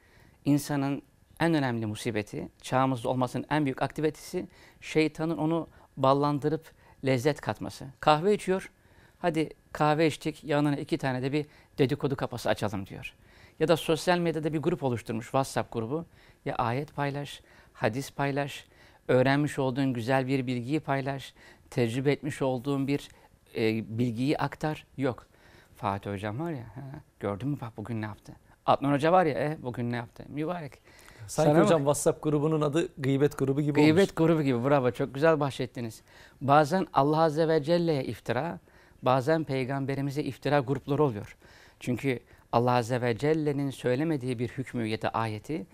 insanın en önemli musibeti, çağımızda olmasının en büyük aktivitesi şeytanın onu ballandırıp lezzet katması. Kahve içiyor, hadi kahve içtik, yanına iki tane de bir dedikodu kapası açalım diyor. Ya da sosyal medyada bir grup oluşturmuş, WhatsApp grubu. Ya ayet paylaş, hadis paylaş, öğrenmiş olduğun güzel bir bilgiyi paylaş, tecrübe etmiş olduğun bir e, bilgiyi aktar. Yok. Fatih Hocam var ya. gördün mü bak bugün ne yaptı? Adnan Hoca var ya e, bugün ne yaptı? Mübarek. Sanki Sana hocam bak, WhatsApp grubunun adı gıybet grubu gibi gıybet olmuş. Gıybet grubu gibi bravo çok güzel bahsettiniz. Bazen Allah Azze ve Celle'ye iftira, bazen peygamberimize iftira grupları oluyor. Çünkü Allah Azze ve Celle'nin söylemediği bir hükmü ya da ayeti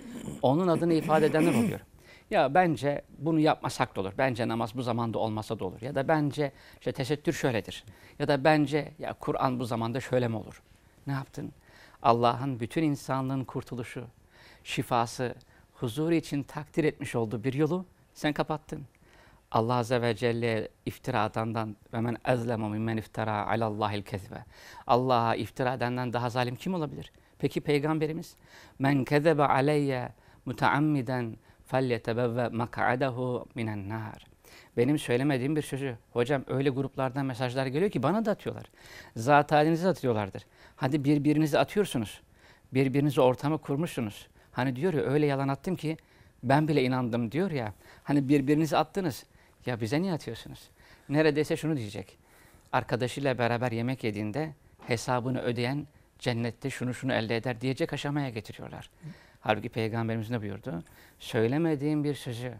onun adını ifade edenler oluyor. Ya bence bunu yapmasak da olur. Bence namaz bu zamanda olmasa da olur. Ya da bence işte tesettür şöyledir. Ya da bence ya Kur'an bu zamanda şöyle mi olur? Ne yaptın? Allah'ın bütün insanlığın kurtuluşu, şifası, huzuru için takdir etmiş olduğu bir yolu sen kapattın. Allah Azze ve Celle iftira atandan ve men ezlemu mimmen iftara alallahil kezbe. Allah'a iftira edenden daha zalim kim olabilir? Peki Peygamberimiz men kezebe aleyye müteammiden فَلْيَتَبَوَّ مَقْعَدَهُ مِنَ النَّارِ Benim söylemediğim bir sözü. Hocam öyle gruplardan mesajlar geliyor ki bana da atıyorlar. Zat halinizi atıyorlardır. Hadi birbirinizi atıyorsunuz. Birbirinizi ortamı kurmuşsunuz. Hani diyor ya öyle yalan attım ki ben bile inandım diyor ya. Hani birbirinizi attınız. Ya bize niye atıyorsunuz? Neredeyse şunu diyecek. Arkadaşıyla beraber yemek yediğinde hesabını ödeyen cennette şunu şunu elde eder diyecek aşamaya getiriyorlar. Halbuki Peygamberimiz ne buyurdu? Söylemediğim bir sözü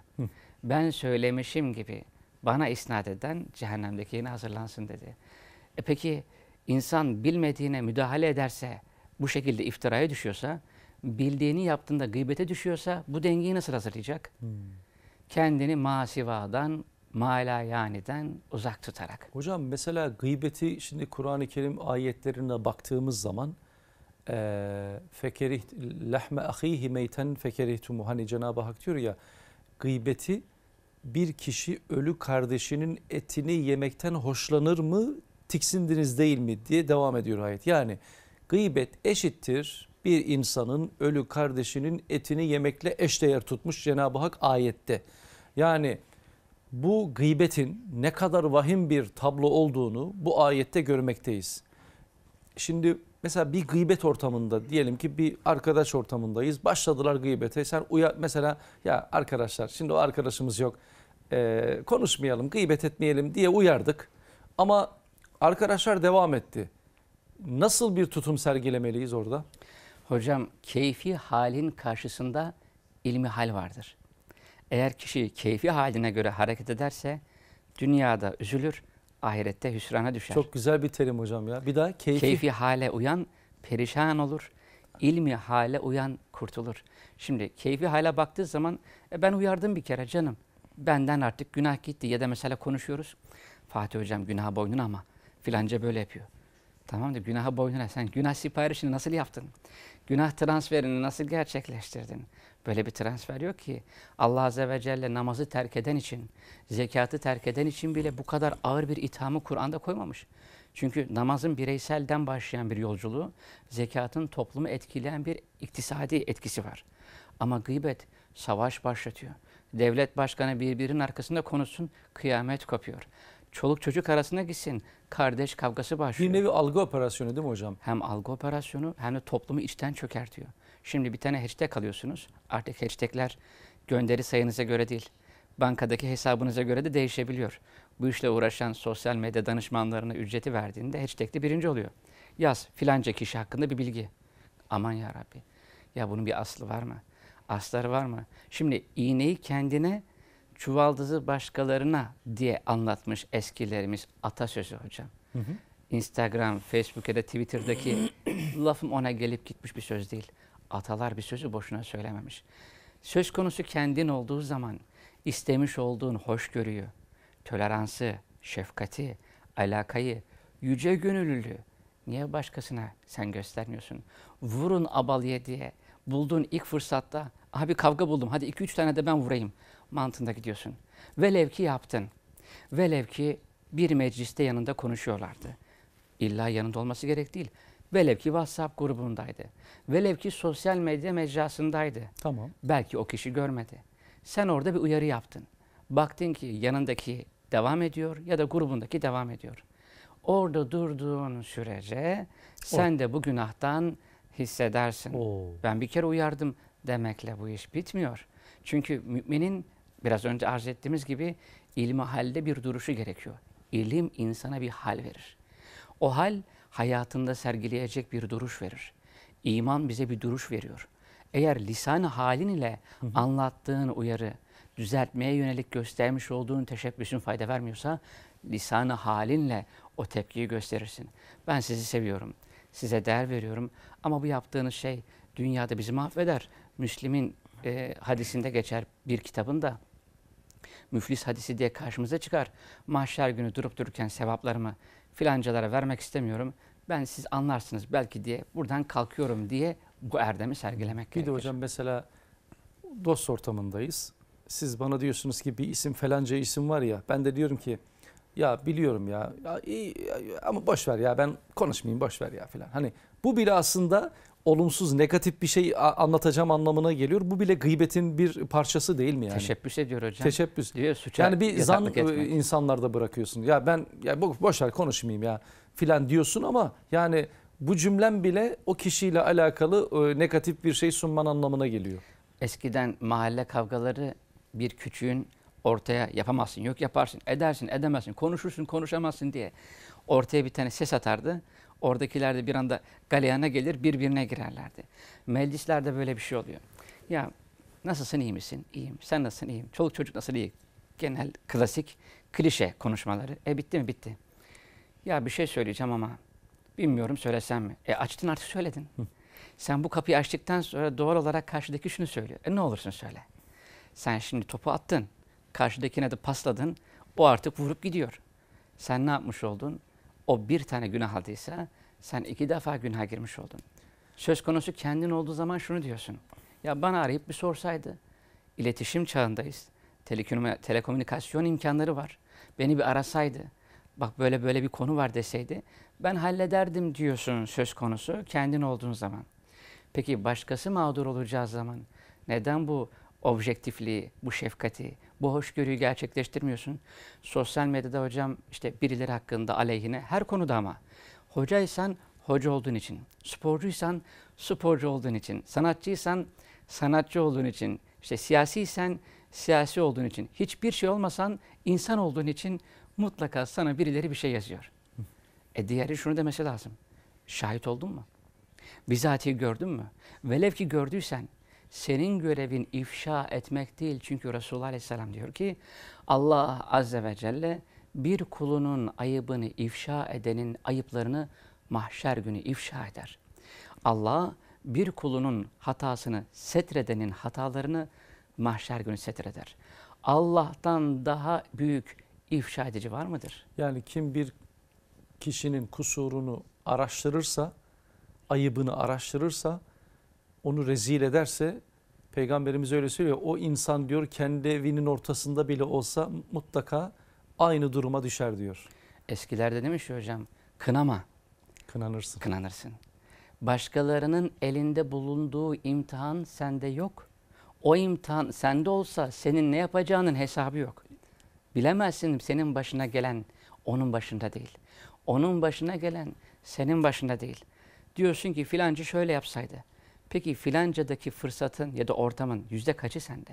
ben söylemişim gibi bana isnat eden cehennemdeki yeni hazırlansın dedi. E peki insan bilmediğine müdahale ederse, bu şekilde iftiraya düşüyorsa, bildiğini yaptığında gıybete düşüyorsa bu dengeyi nasıl hazırlayacak? Hmm. Kendini masivadan, malayaniden uzak tutarak. Hocam mesela gıybeti şimdi Kur'an-ı Kerim ayetlerine baktığımız zaman fekerih lehme ahihi meyten fekerihtumu hani Cenab-ı Hak diyor ya gıybeti bir kişi ölü kardeşinin etini yemekten hoşlanır mı tiksindiniz değil mi diye devam ediyor ayet. Yani gıybet eşittir bir insanın ölü kardeşinin etini yemekle eşdeğer tutmuş Cenab-ı Hak ayette. Yani bu gıybetin ne kadar vahim bir tablo olduğunu bu ayette görmekteyiz. Şimdi Mesela bir gıybet ortamında diyelim ki bir arkadaş ortamındayız. Başladılar gıybete. Sen uya mesela ya arkadaşlar şimdi o arkadaşımız yok. Ee, konuşmayalım, gıybet etmeyelim diye uyardık. Ama arkadaşlar devam etti. Nasıl bir tutum sergilemeliyiz orada? Hocam keyfi halin karşısında ilmi hal vardır. Eğer kişi keyfi haline göre hareket ederse dünyada üzülür, ahirette hüsrana düşer. Çok güzel bir terim hocam ya. Bir daha keyfi. Keyfi hale uyan perişan olur. İlmi hale uyan kurtulur. Şimdi keyfi hale baktığı zaman e, ben uyardım bir kere canım. Benden artık günah gitti ya da mesela konuşuyoruz. Fatih hocam günah boynuna ama filanca böyle yapıyor. Tamam da günaha boynuna sen günah siparişini nasıl yaptın? Günah transferini nasıl gerçekleştirdin? Böyle bir transfer yok ki. Allah Azze ve Celle namazı terk eden için, zekatı terk eden için bile bu kadar ağır bir ithamı Kur'an'da koymamış. Çünkü namazın bireyselden başlayan bir yolculuğu, zekatın toplumu etkileyen bir iktisadi etkisi var. Ama gıybet savaş başlatıyor. Devlet başkanı birbirinin arkasında konuşsun, kıyamet kopuyor çoluk çocuk arasında gitsin. Kardeş kavgası başlıyor. Bir nevi algı operasyonu değil mi hocam? Hem algı operasyonu hem de toplumu içten çökertiyor. Şimdi bir tane hashtag alıyorsunuz. Artık hashtagler gönderi sayınıza göre değil. Bankadaki hesabınıza göre de değişebiliyor. Bu işle uğraşan sosyal medya danışmanlarına ücreti verdiğinde hashtag'te birinci oluyor. Yaz filanca kişi hakkında bir bilgi. Aman ya Rabbi. Ya bunun bir aslı var mı? Asları var mı? Şimdi iğneyi kendine çuvaldızı başkalarına diye anlatmış eskilerimiz atasözü hocam. Hı hı. Instagram, Facebook ya da Twitter'daki lafım ona gelip gitmiş bir söz değil. Atalar bir sözü boşuna söylememiş. Söz konusu kendin olduğu zaman istemiş olduğun hoşgörüyü, toleransı, şefkati, alakayı, yüce gönüllülüğü niye başkasına sen göstermiyorsun? Vurun abalıya diye bulduğun ilk fırsatta abi kavga buldum hadi iki üç tane de ben vurayım mantığında gidiyorsun. Velev ki yaptın. Velev ki bir mecliste yanında konuşuyorlardı. İlla yanında olması gerek değil. Velev ki WhatsApp grubundaydı. Velev ki sosyal medya mecrasındaydı. Tamam. Belki o kişi görmedi. Sen orada bir uyarı yaptın. Baktın ki yanındaki devam ediyor ya da grubundaki devam ediyor. Orada durduğun sürece sen o. de bu günahtan hissedersin. Oo. Ben bir kere uyardım demekle bu iş bitmiyor. Çünkü müminin biraz önce arz ettiğimiz gibi ilmi halde bir duruşu gerekiyor. İlim insana bir hal verir. O hal hayatında sergileyecek bir duruş verir. İman bize bir duruş veriyor. Eğer lisan halin ile anlattığın uyarı, düzeltmeye yönelik göstermiş olduğun teşebbüsün fayda vermiyorsa lisanı halinle o tepkiyi gösterirsin. Ben sizi seviyorum, size değer veriyorum ama bu yaptığınız şey dünyada bizi mahveder. Müslim'in e, hadisinde geçer bir kitabında müflis hadisi diye karşımıza çıkar. Mahşer günü durup dururken sevaplarımı filancalara vermek istemiyorum. Ben siz anlarsınız belki diye buradan kalkıyorum diye bu erdemi sergilemek bir gerekir. Bir de hocam mesela dost ortamındayız. Siz bana diyorsunuz ki bir isim falanca isim var ya ben de diyorum ki ya biliyorum ya, ya iyi, ya, ama boş ver ya ben konuşmayayım boş ver ya filan. Hani bu bile aslında olumsuz negatif bir şey anlatacağım anlamına geliyor. Bu bile gıybetin bir parçası değil mi yani? Teşeppüs ediyor hocam. Teşebbüs. Diyor suça Yani bir zan etmek. E, insanlarda bırakıyorsun. Ya ben ya boş ver konuşmayayım ya filan diyorsun ama yani bu cümlem bile o kişiyle alakalı e, negatif bir şey sunman anlamına geliyor. Eskiden mahalle kavgaları bir küçüğün ortaya yapamazsın, yok yaparsın, edersin, edemezsin, konuşursun, konuşamazsın diye ortaya bir tane ses atardı. Oradakiler de bir anda galeyana gelir birbirine girerlerdi. Meclislerde böyle bir şey oluyor. Ya nasılsın iyi misin? İyiyim. Sen nasılsın? İyiyim. Çoluk çocuk nasıl iyi? Genel klasik klişe konuşmaları. E bitti mi? Bitti. Ya bir şey söyleyeceğim ama bilmiyorum söylesem mi? E açtın artık söyledin. Sen bu kapıyı açtıktan sonra doğal olarak karşıdaki şunu söylüyor. E ne olursun söyle. Sen şimdi topu attın. Karşıdakine de pasladın. O artık vurup gidiyor. Sen ne yapmış oldun? o bir tane günah aldıysa sen iki defa günaha girmiş oldun. Söz konusu kendin olduğu zaman şunu diyorsun. Ya bana arayıp bir sorsaydı. iletişim çağındayız. Telekomünikasyon imkanları var. Beni bir arasaydı. Bak böyle böyle bir konu var deseydi. Ben hallederdim diyorsun söz konusu kendin olduğun zaman. Peki başkası mağdur olacağı zaman neden bu objektifliği, bu şefkati, bu hoşgörüyü gerçekleştirmiyorsun. Sosyal medyada hocam işte birileri hakkında aleyhine her konuda ama hocaysan hoca olduğun için, sporcuysan sporcu olduğun için, sanatçıysan sanatçı olduğun için, işte siyasiysen siyasi olduğun için, hiçbir şey olmasan insan olduğun için mutlaka sana birileri bir şey yazıyor. E diğeri şunu demesi lazım. Şahit oldun mu? Bizatihi gördün mü? Velev ki gördüysen senin görevin ifşa etmek değil. Çünkü Resulullah Aleyhisselam diyor ki Allah Azze ve Celle bir kulunun ayıbını ifşa edenin ayıplarını mahşer günü ifşa eder. Allah bir kulunun hatasını setredenin hatalarını mahşer günü setreder. Allah'tan daha büyük ifşa edici var mıdır? Yani kim bir kişinin kusurunu araştırırsa, ayıbını araştırırsa onu rezil ederse peygamberimiz öyle söylüyor. O insan diyor kendi evinin ortasında bile olsa mutlaka aynı duruma düşer diyor. Eskilerde demiş ya hocam kınama. Kınanırsın. Kınanırsın. Başkalarının elinde bulunduğu imtihan sende yok. O imtihan sende olsa senin ne yapacağının hesabı yok. Bilemezsin senin başına gelen onun başında değil. Onun başına gelen senin başında değil. Diyorsun ki filancı şöyle yapsaydı Peki filancadaki fırsatın ya da ortamın yüzde kaçı sende?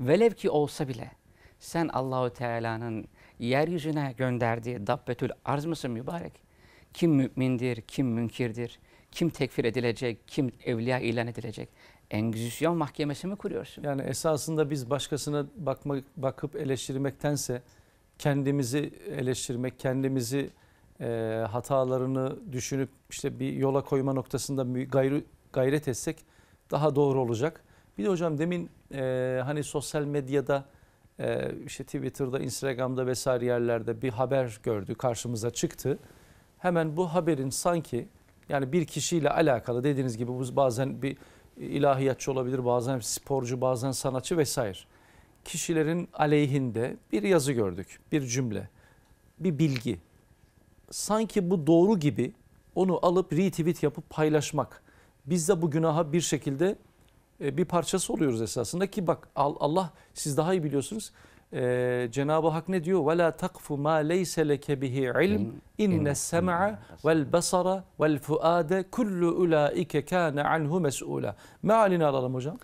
Velev ki olsa bile sen Allahu Teala'nın yeryüzüne gönderdiği dabbetül arz mısın mübarek? Kim mümindir, kim münkirdir, kim tekfir edilecek, kim evliya ilan edilecek? Engizisyon mahkemesi mi kuruyorsun? Yani esasında biz başkasına bakmak, bakıp eleştirmektense kendimizi eleştirmek, kendimizi e, hatalarını düşünüp işte bir yola koyma noktasında gayri gayret etsek daha doğru olacak. Bir de hocam demin e, hani sosyal medyada e, işte Twitter'da, Instagram'da vesaire yerlerde bir haber gördü, karşımıza çıktı. Hemen bu haberin sanki yani bir kişiyle alakalı dediğiniz gibi bu bazen bir ilahiyatçı olabilir, bazen sporcu, bazen sanatçı vesaire. Kişilerin aleyhinde bir yazı gördük, bir cümle, bir bilgi. Sanki bu doğru gibi onu alıp retweet yapıp paylaşmak biz de bu günaha bir şekilde e, bir parçası oluyoruz esasında ki bak Allah siz daha iyi biliyorsunuz. E, Cenab-ı Hak ne diyor? takfu وَلَا تَقْفُ مَا لَيْسَ لَكَ بِهِ عِلْمٍ اِنَّ السَّمَعَ وَالْبَصَرَ وَالْفُؤَادَ كُلُّ اُولَٰئِكَ كَانَ عَنْهُ مَسْئُولًا Mealini alalım hocam.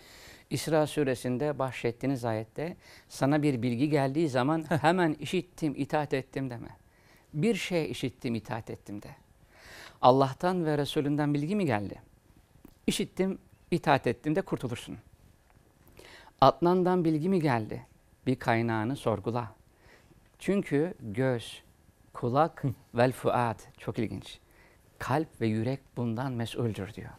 İsra suresinde bahsettiğiniz ayette sana bir bilgi geldiği zaman hemen işittim, itaat ettim deme. Bir şey işittim, itaat ettim de. Allah'tan ve Resulünden bilgi mi geldi? İşittim, itaat ettim de kurtulursun. Atlandan bilgi mi geldi? Bir kaynağını sorgula. Çünkü göz, kulak ve fuat çok ilginç. Kalp ve yürek bundan mesuldür diyor.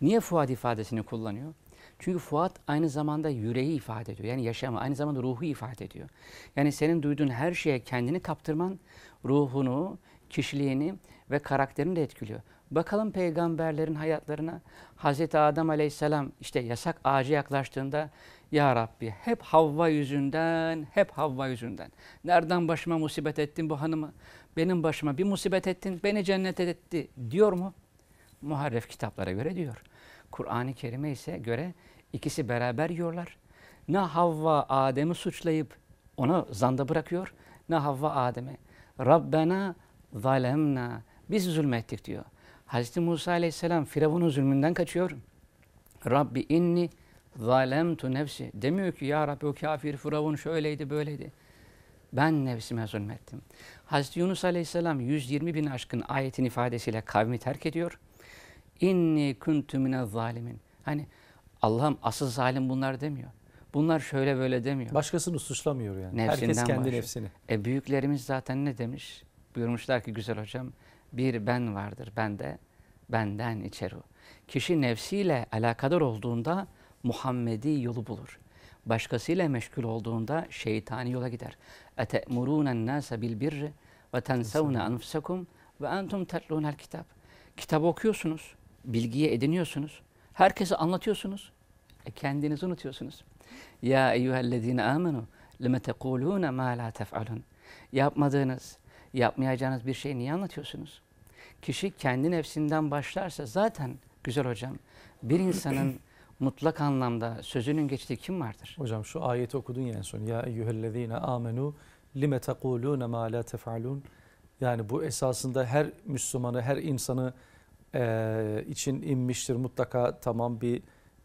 Niye fuat ifadesini kullanıyor? Çünkü Fuat aynı zamanda yüreği ifade ediyor. Yani yaşamı, aynı zamanda ruhu ifade ediyor. Yani senin duyduğun her şeye kendini kaptırman ruhunu, kişiliğini ve karakterini de etkiliyor. Bakalım peygamberlerin hayatlarına Hazreti Adem aleyhisselam işte yasak ağacı yaklaştığında Ya Rabbi hep Havva yüzünden, hep Havva yüzünden. Nereden başıma musibet ettin bu hanımı? Benim başıma bir musibet ettin, beni cennet etti diyor mu? Muharref kitaplara göre diyor. Kur'an-ı Kerim'e ise göre ikisi beraber yiyorlar. Ne Havva Adem'i suçlayıp onu zanda bırakıyor, ne Havva Adem'i. Rabbena zalemna, biz zulmettik diyor. Hz. Musa aleyhisselam Firavun'un zulmünden kaçıyor. Rabbi inni zalemtu nefsi. Demiyor ki ya Rabbi o kafir Firavun şöyleydi böyleydi. Ben nefsime zulmettim. Hz. Yunus aleyhisselam 120 bin aşkın ayetin ifadesiyle kavmi terk ediyor. İnni kuntu mine zalimin. Hani Allah'ım asıl zalim bunlar demiyor. Bunlar şöyle böyle demiyor. Başkasını suçlamıyor yani. Nefsinden Herkes kendi başlıyor. nefsini. E büyüklerimiz zaten ne demiş? Buyurmuşlar ki güzel hocam bir ben vardır. bende benden içeri. Kişi nefsiyle alakadar olduğunda Muhammedi yolu bulur. Başkasıyla meşgul olduğunda şeytani yola gider. Ete'murûnen nâse bil birri ve tensevne enfusekum ve entum tetlûnel kitap. kitabı okuyorsunuz, bilgiyi ediniyorsunuz, herkese anlatıyorsunuz, e kendinizi unutuyorsunuz. Ya eyyühellezîne âmenû lime tekûlûne mâ lâ tef'alun. Yapmadığınız, yapmayacağınız bir şeyi niye anlatıyorsunuz? Kişi kendi nefsinden başlarsa zaten güzel hocam bir insanın mutlak anlamda sözünün geçtiği kim vardır? Hocam şu ayeti okudun ya en son. Ya eyyühellezine amenu lime tekulune ma la tefalun. Yani bu esasında her Müslümanı, her insanı e, için inmiştir. Mutlaka tamam bir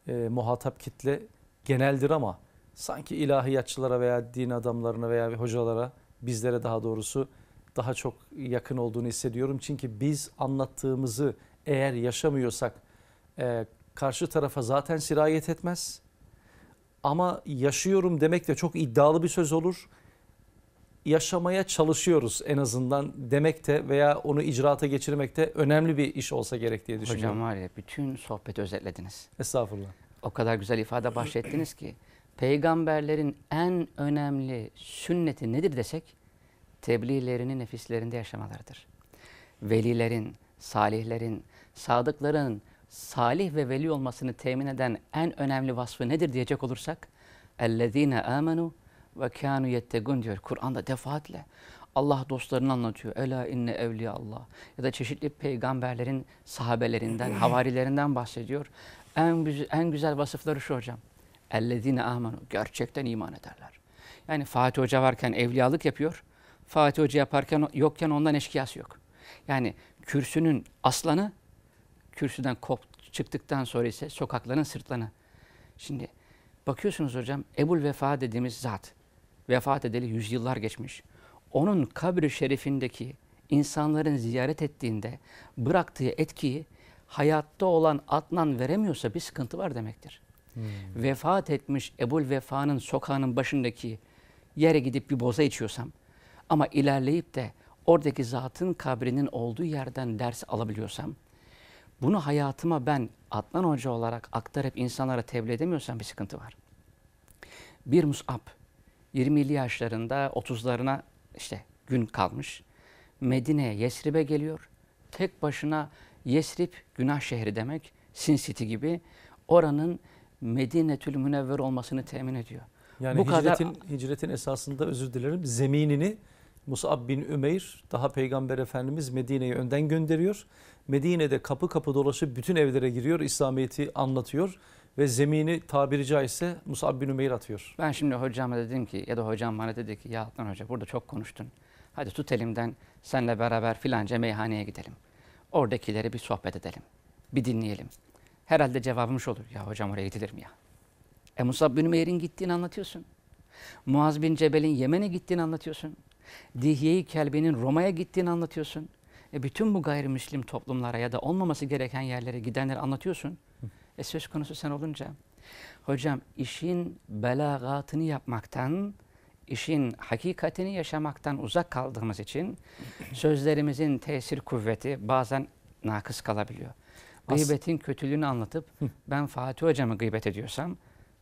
e, muhatap kitle geneldir ama sanki ilahiyatçılara veya din adamlarına veya hocalara bizlere daha doğrusu daha çok yakın olduğunu hissediyorum. Çünkü biz anlattığımızı eğer yaşamıyorsak e, karşı tarafa zaten sirayet etmez. Ama yaşıyorum demek de çok iddialı bir söz olur. Yaşamaya çalışıyoruz en azından demek de veya onu icraata geçirmek de önemli bir iş olsa gerek diye düşünüyorum. Hocam var ya bütün sohbeti özetlediniz. Estağfurullah. O kadar güzel ifade bahşettiniz ki peygamberlerin en önemli sünneti nedir desek tebliğlerini nefislerinde yaşamalarıdır. Velilerin, salihlerin, sadıkların salih ve veli olmasını temin eden en önemli vasfı nedir diyecek olursak اَلَّذ۪ينَ amenu ve kânû yettegûn diyor Kur'an'da defaatle. Allah dostlarını anlatıyor. Ela inne evliya Allah. Ya da çeşitli peygamberlerin sahabelerinden, havarilerinden bahsediyor. En, en güzel vasıfları şu hocam. Ellezine amanu Gerçekten iman ederler. Yani Fatih Hoca varken evliyalık yapıyor. Fatih Hoca yaparken yokken ondan eşkıyası yok. Yani kürsünün aslanı kürsüden kop çıktıktan sonra ise sokakların sırtlanı. Şimdi bakıyorsunuz hocam Ebul Vefa dediğimiz zat vefat edeli yüzyıllar geçmiş. Onun kabri şerifindeki insanların ziyaret ettiğinde bıraktığı etkiyi hayatta olan Adnan veremiyorsa bir sıkıntı var demektir. Hmm. Vefat etmiş Ebul Vefa'nın sokağının başındaki yere gidip bir boza içiyorsam, ama ilerleyip de oradaki zatın kabrinin olduğu yerden ders alabiliyorsam, bunu hayatıma ben Adnan Hoca olarak aktarıp insanlara tebliğ edemiyorsam bir sıkıntı var. Bir Mus'ab 20'li yaşlarında 30'larına işte gün kalmış. Medine'ye Yesrib'e geliyor. Tek başına Yesrib günah şehri demek. Sin City gibi oranın Medine tül Münevver olmasını temin ediyor. Yani Bu hicretin, kadar... hicretin esasında özür dilerim zeminini Musab bin Ümeyr daha Peygamber Efendimiz Medine'yi önden gönderiyor. Medine'de kapı kapı dolaşıp bütün evlere giriyor. İslamiyet'i anlatıyor ve zemini tabiri caizse Musab bin Ümeyr atıyor. Ben şimdi hocama dedim ki ya da hocam bana dedi ki ya Adnan Hoca burada çok konuştun. Hadi tut elimden senle beraber filanca meyhaneye gidelim. Oradakileri bir sohbet edelim. Bir dinleyelim. Herhalde cevabımız olur. Ya hocam oraya gidilir mi ya? E Musab bin Ümeyr'in gittiğini anlatıyorsun. Muaz bin Cebel'in Yemen'e gittiğini anlatıyorsun. Dihye-i Kelbi'nin Roma'ya gittiğini anlatıyorsun. E bütün bu gayrimüslim toplumlara ya da olmaması gereken yerlere gidenleri anlatıyorsun. E söz konusu sen olunca. Hocam işin belagatını yapmaktan, işin hakikatini yaşamaktan uzak kaldığımız için sözlerimizin tesir kuvveti bazen nakıs kalabiliyor. Gıybetin kötülüğünü anlatıp ben Fatih hocamı gıybet ediyorsam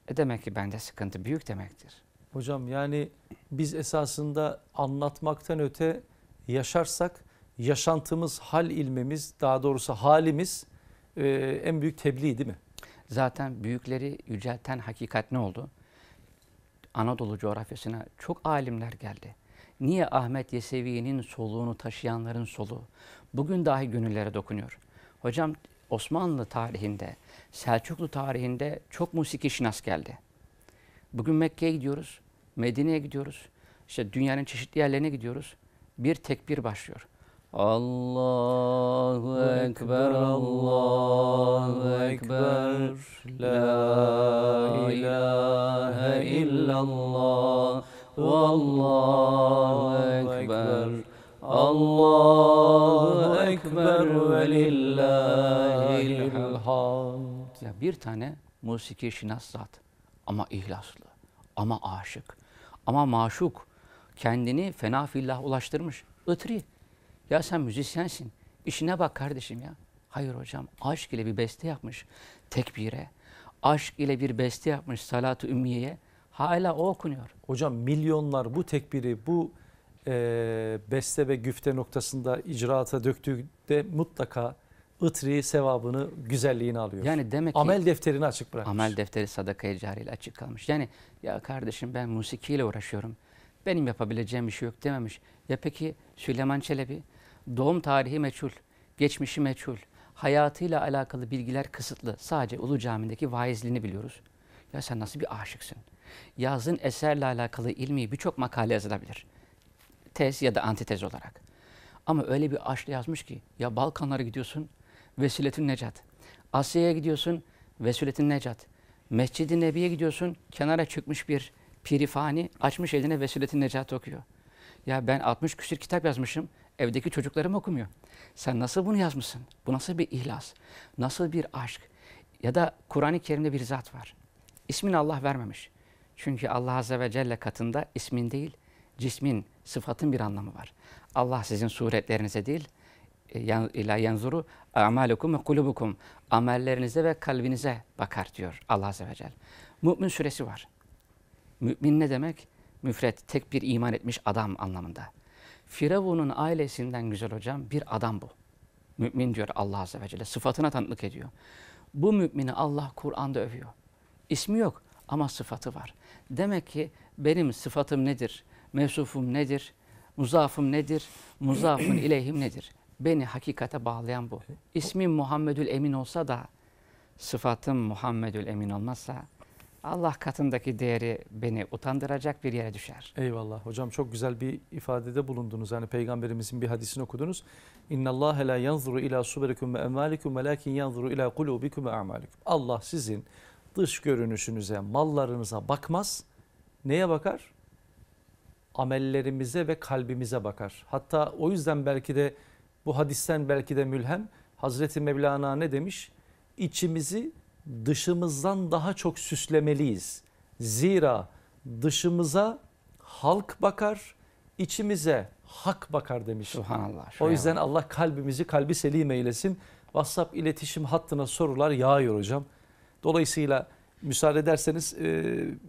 e demek ki bende sıkıntı büyük demektir. Hocam yani biz esasında anlatmaktan öte yaşarsak yaşantımız, hal ilmimiz daha doğrusu halimiz e, en büyük tebliğ değil mi? Zaten büyükleri yücelten hakikat ne oldu? Anadolu coğrafyasına çok alimler geldi. Niye Ahmet Yesevi'nin soluğunu taşıyanların soluğu bugün dahi gönüllere dokunuyor? Hocam Osmanlı tarihinde, Selçuklu tarihinde çok musiki şinas geldi. Bugün Mekke'ye gidiyoruz. Medine'ye gidiyoruz. İşte dünyanın çeşitli yerlerine gidiyoruz. Bir tekbir başlıyor. Allahu Ekber, Allahu Ekber, La ilahe illallah, Allahu Ekber, Allahu Ekber ve lillahil hamd. Ya bir tane musiki şinas zat ama ihlaslı, ama aşık, ama maşuk kendini fena fillah ulaştırmış. Itri. Ya sen müzisyensin. İşine bak kardeşim ya. Hayır hocam aşk ile bir beste yapmış tekbire. Aşk ile bir beste yapmış salatu ümmiyeye. Hala o okunuyor. Hocam milyonlar bu tekbiri bu e, beste ve güfte noktasında icraata döktüğü de mutlaka ıtri sevabını, güzelliğini alıyor. Yani demek ki amel defterini açık bırakmış. Amel defteri sadaka cariyle açık kalmış. Yani ya kardeşim ben musikiyle uğraşıyorum. Benim yapabileceğim bir şey yok dememiş. Ya peki Süleyman Çelebi doğum tarihi meçhul, geçmişi meçhul, hayatıyla alakalı bilgiler kısıtlı. Sadece Ulu Cami'deki vaizliğini biliyoruz. Ya sen nasıl bir aşıksın? Yazın eserle alakalı ilmi birçok makale yazılabilir. Tez ya da antitez olarak. Ama öyle bir aşk yazmış ki ya Balkanlara gidiyorsun vesiletün necat. Asya'ya gidiyorsun vesiletin necat. Mescid-i Nebi'ye gidiyorsun kenara çıkmış bir pirifani açmış eline vesiletin necat okuyor. Ya ben 60 küsür kitap yazmışım evdeki çocuklarım okumuyor. Sen nasıl bunu yazmışsın? Bu nasıl bir ihlas? Nasıl bir aşk? Ya da Kur'an-ı Kerim'de bir zat var. İsmini Allah vermemiş. Çünkü Allah Azze ve Celle katında ismin değil, cismin, sıfatın bir anlamı var. Allah sizin suretlerinize değil, ila yanzuru amalukum ve kulubukum. Amellerinize ve kalbinize bakar diyor Allah Azze ve Celle. Mümin suresi var. Mümin ne demek? Müfret, tek bir iman etmiş adam anlamında. Firavun'un ailesinden güzel hocam bir adam bu. Mümin diyor Allah Azze ve Celle. Sıfatına tanıklık ediyor. Bu mümini Allah Kur'an'da övüyor. İsmi yok ama sıfatı var. Demek ki benim sıfatım nedir? Mevsufum nedir? Muzafım nedir? Muzafın ileyhim nedir? Beni hakikate bağlayan bu. İsmim Muhammedül Emin olsa da sıfatım Muhammedül Emin olmazsa Allah katındaki değeri beni utandıracak bir yere düşer. Eyvallah hocam çok güzel bir ifadede bulundunuz. Yani peygamberimizin bir hadisini okudunuz. İnna Allah la yanzuru ila suberikum ve emvalikum ve lakin yanzuru ila kulubikum ve amalikum. Allah sizin dış görünüşünüze, mallarınıza bakmaz. Neye bakar? Amellerimize ve kalbimize bakar. Hatta o yüzden belki de bu hadisten belki de mülhem. Hazreti Mevlana ne demiş? İçimizi dışımızdan daha çok süslemeliyiz. Zira dışımıza halk bakar, içimize hak bakar demiş. Subhanallah. O yüzden Allah kalbimizi kalbi selim eylesin. WhatsApp iletişim hattına sorular yağıyor hocam. Dolayısıyla müsaade ederseniz e,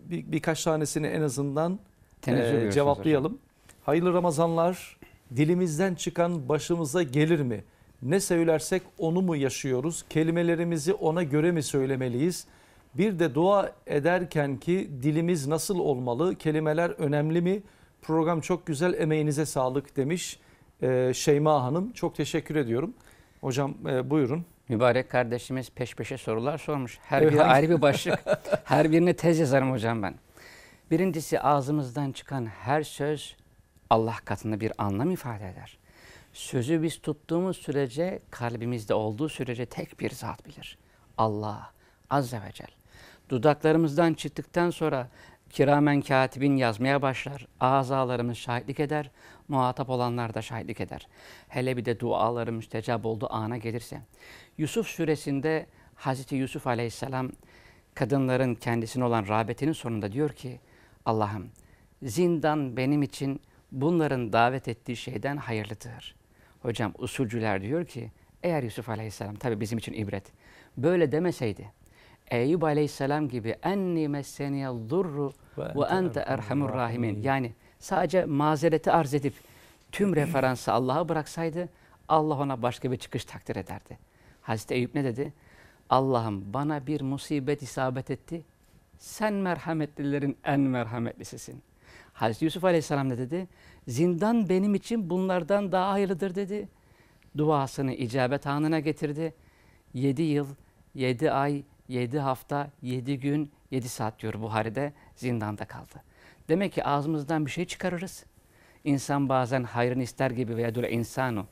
bir, birkaç tanesini en azından e, cevaplayalım. Hocam. Hayırlı Ramazanlar, dilimizden çıkan başımıza gelir mi? Ne söylersek onu mu yaşıyoruz? Kelimelerimizi ona göre mi söylemeliyiz? Bir de dua ederken ki dilimiz nasıl olmalı? Kelimeler önemli mi? Program çok güzel emeğinize sağlık demiş e, Şeyma Hanım. Çok teşekkür ediyorum. Hocam e, buyurun. Mübarek kardeşimiz peş peşe sorular sormuş. Her e, biri ayrı bir başlık. her birine tez yazarım hocam ben. Birincisi ağzımızdan çıkan her söz Allah katında bir anlam ifade eder. Sözü biz tuttuğumuz sürece, kalbimizde olduğu sürece tek bir zat bilir. Allah Azze ve Celle. Dudaklarımızdan çıktıktan sonra kiramen katibin yazmaya başlar. Azalarımız şahitlik eder, muhatap olanlar da şahitlik eder. Hele bir de dualarımız müstecap olduğu ana gelirse. Yusuf suresinde Hz. Yusuf aleyhisselam kadınların kendisine olan rağbetinin sonunda diyor ki Allah'ım zindan benim için bunların davet ettiği şeyden hayırlıdır. Hocam usulcüler diyor ki eğer Yusuf Aleyhisselam tabi bizim için ibret böyle demeseydi Eyüp Aleyhisselam gibi enni messeniyel durru ve ente erhamur rahimin yani sadece mazereti arz edip tüm referansı Allah'a bıraksaydı Allah ona başka bir çıkış takdir ederdi. Hazreti Eyüp ne dedi? Allah'ım bana bir musibet isabet etti. Sen merhametlilerin en merhametlisisin. Hazreti Yusuf Aleyhisselam ne dedi? Zindan benim için bunlardan daha hayırlıdır dedi. Duasını icabet anına getirdi. Yedi yıl, yedi ay, yedi hafta, yedi gün, yedi saat diyor Buhari'de zindanda kaldı. Demek ki ağzımızdan bir şey çıkarırız. İnsan bazen hayrını ister gibi veya dule insanu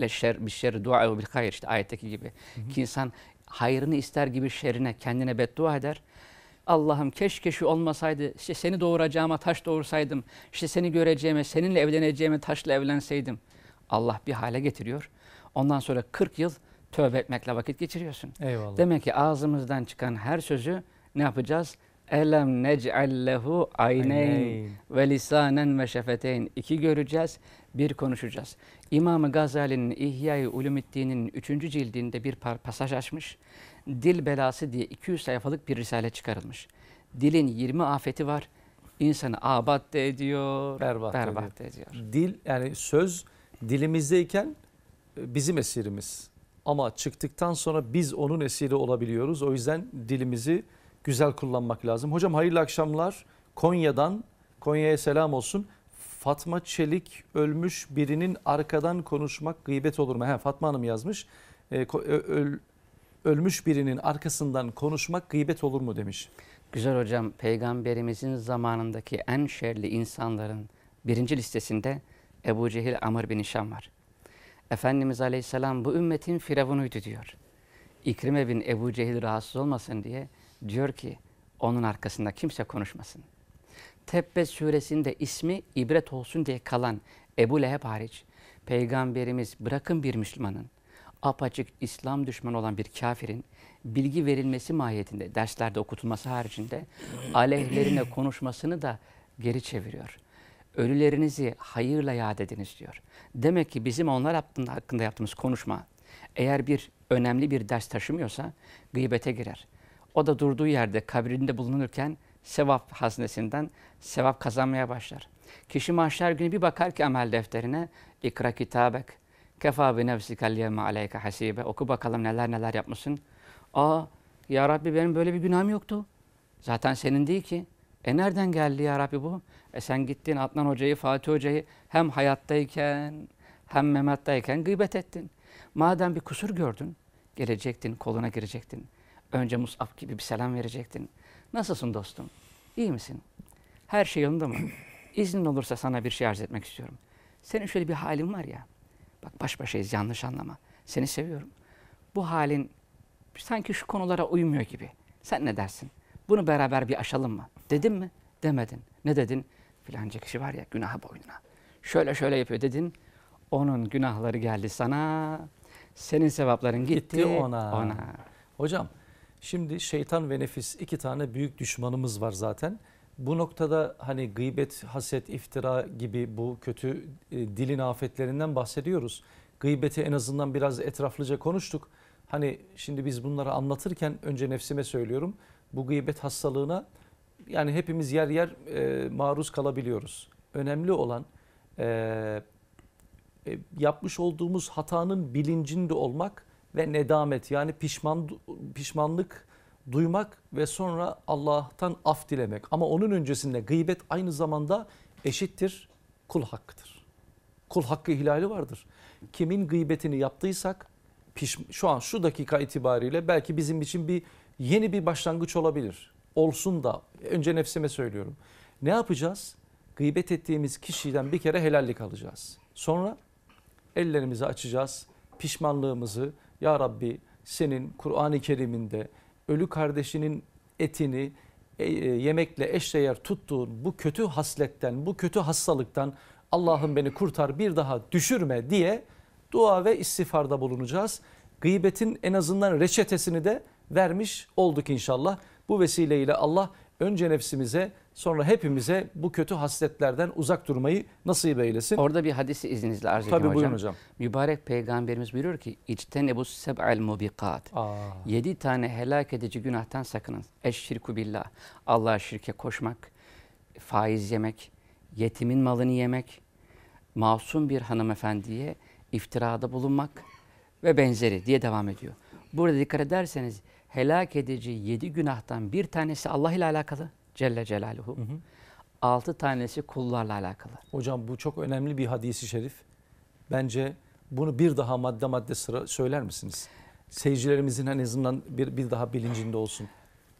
le bir şer dua bir hayır işte ayetteki gibi. Hı hı. Ki insan hayrını ister gibi şerine kendine beddua eder. Allah'ım keşke şu olmasaydı, işte seni doğuracağıma taş doğursaydım, işte seni göreceğime, seninle evleneceğime taşla evlenseydim. Allah bir hale getiriyor. Ondan sonra 40 yıl tövbe etmekle vakit geçiriyorsun. Eyvallah. Demek ki ağzımızdan çıkan her sözü ne yapacağız? Elem nec'allehu ayneyn ve lisanen ve şefeteyn. İki göreceğiz, bir konuşacağız. İmam Gazali'nin İhya-i Ulumiddin'in üçüncü cildinde bir pasaj açmış. Dil belası diye 200 sayfalık bir risale çıkarılmış. Dilin 20 afeti var. İnsanı abat da ediyor, berbat, berbat ediyor. ediyor. Dil yani söz dilimizdeyken e, bizim esirimiz. Ama çıktıktan sonra biz onun esiri olabiliyoruz. O yüzden dilimizi güzel kullanmak lazım. Hocam hayırlı akşamlar. Konya'dan, Konya'ya selam olsun. Fatma Çelik ölmüş birinin arkadan konuşmak gıybet olur mu? He, Fatma Hanım yazmış. E, öl, ölmüş birinin arkasından konuşmak gıybet olur mu demiş. Güzel hocam peygamberimizin zamanındaki en şerli insanların birinci listesinde Ebu Cehil Amr bin Hişam var. Efendimiz Aleyhisselam bu ümmetin firavunuydu diyor. İkrime bin Ebu Cehil rahatsız olmasın diye diyor ki onun arkasında kimse konuşmasın. Tebbe suresinde ismi ibret olsun diye kalan Ebu Leheb hariç peygamberimiz bırakın bir Müslümanın apacık İslam düşmanı olan bir kafirin bilgi verilmesi mahiyetinde, derslerde okutulması haricinde aleyhlerine konuşmasını da geri çeviriyor. Ölülerinizi hayırla yad ediniz diyor. Demek ki bizim onlar hakkında yaptığımız konuşma eğer bir önemli bir ders taşımıyorsa gıybete girer. O da durduğu yerde kabrinde bulunurken sevap haznesinden sevap kazanmaya başlar. Kişi mahşer günü bir bakar ki amel defterine ikra kitabek Kefa bi nefsike yevme aleyke hasibe. Oku bakalım neler neler yapmışsın. Aa ya Rabbi benim böyle bir günahım yoktu. Zaten senin değil ki. E nereden geldi ya Rabbi bu? E sen gittin Adnan Hoca'yı, Fatih Hoca'yı hem hayattayken hem Mehmet'teyken gıybet ettin. Madem bir kusur gördün, gelecektin, koluna girecektin. Önce Mus'ab gibi bir selam verecektin. Nasılsın dostum? İyi misin? Her şey yolunda mı? İznin olursa sana bir şey arz etmek istiyorum. Senin şöyle bir halin var ya, Bak baş başayız yanlış anlama. Seni seviyorum. Bu halin sanki şu konulara uymuyor gibi. Sen ne dersin? Bunu beraber bir aşalım mı? Dedin mi? Demedin. Ne dedin? Filanca kişi var ya günaha boynuna. Şöyle şöyle yapıyor dedin. Onun günahları geldi sana. Senin sevapların gitti, gitti ona. ona. Hocam şimdi şeytan ve nefis iki tane büyük düşmanımız var zaten. Bu noktada hani gıybet, haset, iftira gibi bu kötü e, dilin afetlerinden bahsediyoruz. Gıybeti en azından biraz etraflıca konuştuk. Hani şimdi biz bunları anlatırken önce nefsime söylüyorum. Bu gıybet hastalığına yani hepimiz yer yer e, maruz kalabiliyoruz. Önemli olan e, e, yapmış olduğumuz hatanın bilincinde olmak ve nedamet yani pişman pişmanlık duymak ve sonra Allah'tan af dilemek. Ama onun öncesinde gıybet aynı zamanda eşittir kul hakkıdır. Kul hakkı ihlali vardır. Kimin gıybetini yaptıysak şu an şu dakika itibariyle belki bizim için bir yeni bir başlangıç olabilir. Olsun da önce nefsime söylüyorum. Ne yapacağız? Gıybet ettiğimiz kişiden bir kere helallik alacağız. Sonra ellerimizi açacağız. Pişmanlığımızı ya Rabbi senin Kur'an-ı Kerim'inde ölü kardeşinin etini e, e, yemekle eşdeğer tuttuğun bu kötü hasletten, bu kötü hastalıktan Allah'ım beni kurtar bir daha düşürme diye dua ve istiğfarda bulunacağız. Gıybetin en azından reçetesini de vermiş olduk inşallah. Bu vesileyle Allah önce nefsimize sonra hepimize bu kötü hasletlerden uzak durmayı nasip eylesin. Orada bir hadisi izninizle arz edeyim Tabii hocam. buyurun hocam. Mübarek peygamberimiz buyuruyor ki İctene bu seb'el mubikat. Yedi tane helak edici günahtan sakının. Eşşirku billah. Allah'a şirke koşmak, faiz yemek, yetimin malını yemek, masum bir hanımefendiye iftirada bulunmak ve benzeri diye devam ediyor. Burada dikkat ederseniz helak edici yedi günahtan bir tanesi Allah ile alakalı Celle Celaluhu. Hı hı. Altı tanesi kullarla alakalı. Hocam bu çok önemli bir hadisi şerif. Bence bunu bir daha madde madde sıra söyler misiniz? Seyircilerimizin en azından bir, bir daha bilincinde olsun.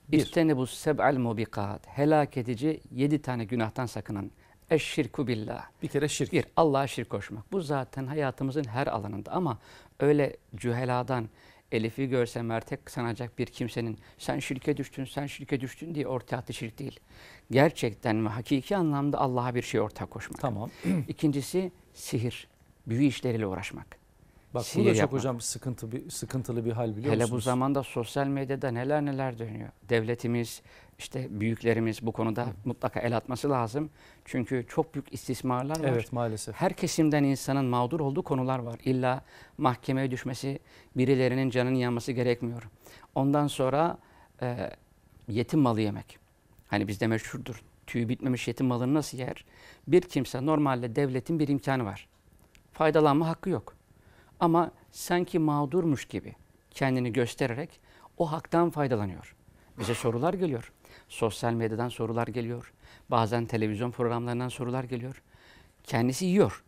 Bir. bu seb'al mubikat. Helak edici yedi tane günahtan sakının. Eşşirku billah. Bir kere şirk. Bir, Allah'a şirk koşmak. Bu zaten hayatımızın her alanında ama öyle cüheladan, Elif'i görsem mertek sanacak bir kimsenin sen şirke düştün, sen şirke düştün diye ortaya attığı şirk değil. Gerçekten ve hakiki anlamda Allah'a bir şey ortak koşmak. Tamam. İkincisi sihir, büyü işleriyle uğraşmak. Bak Sihir bu da çok yapmak. hocam sıkıntı bir sıkıntılı bir hal biliyor Hele musunuz? Hele bu zamanda sosyal medyada neler neler dönüyor. Devletimiz işte büyüklerimiz bu konuda Hı. mutlaka el atması lazım. Çünkü çok büyük istismarlar var. Evet maalesef. Her kesimden insanın mağdur olduğu konular var. İlla mahkemeye düşmesi, birilerinin canının yanması gerekmiyor. Ondan sonra e, yetim malı yemek. Hani bizde meşhurdur. Tüy bitmemiş yetim malını nasıl yer? Bir kimse normalde devletin bir imkanı var. Faydalanma hakkı yok. Ama sanki mağdurmuş gibi kendini göstererek o haktan faydalanıyor. Bize sorular geliyor. Sosyal medyadan sorular geliyor. Bazen televizyon programlarından sorular geliyor. Kendisi yiyor.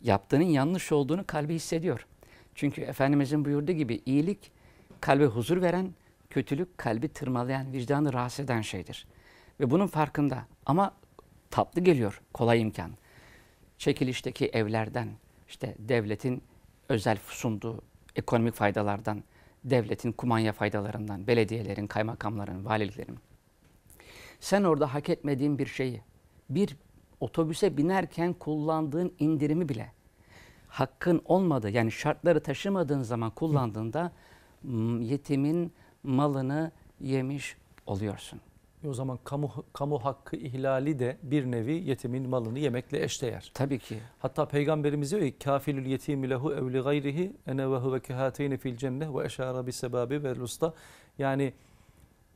Yaptığının yanlış olduğunu kalbi hissediyor. Çünkü Efendimizin buyurduğu gibi iyilik kalbe huzur veren, kötülük kalbi tırmalayan, vicdanı rahatsız eden şeydir. Ve bunun farkında ama tatlı geliyor, kolay imkan. Çekilişteki evlerden, işte devletin özel sunduğu ekonomik faydalardan, devletin kumanya faydalarından, belediyelerin, kaymakamların, valiliklerin. Sen orada hak etmediğin bir şeyi, bir otobüse binerken kullandığın indirimi bile hakkın olmadı. yani şartları taşımadığın zaman kullandığında yetimin malını yemiş oluyorsun. E o zaman kamu kamu hakkı ihlali de bir nevi yetimin malını yemekle eşdeğer. Tabii ki. Hatta peygamberimiz diyor ki kafilül yetim lehu evli gayrihi ene ve huve kehateyni fil cenneh ve eşara bi sebabi ve lusta. Yani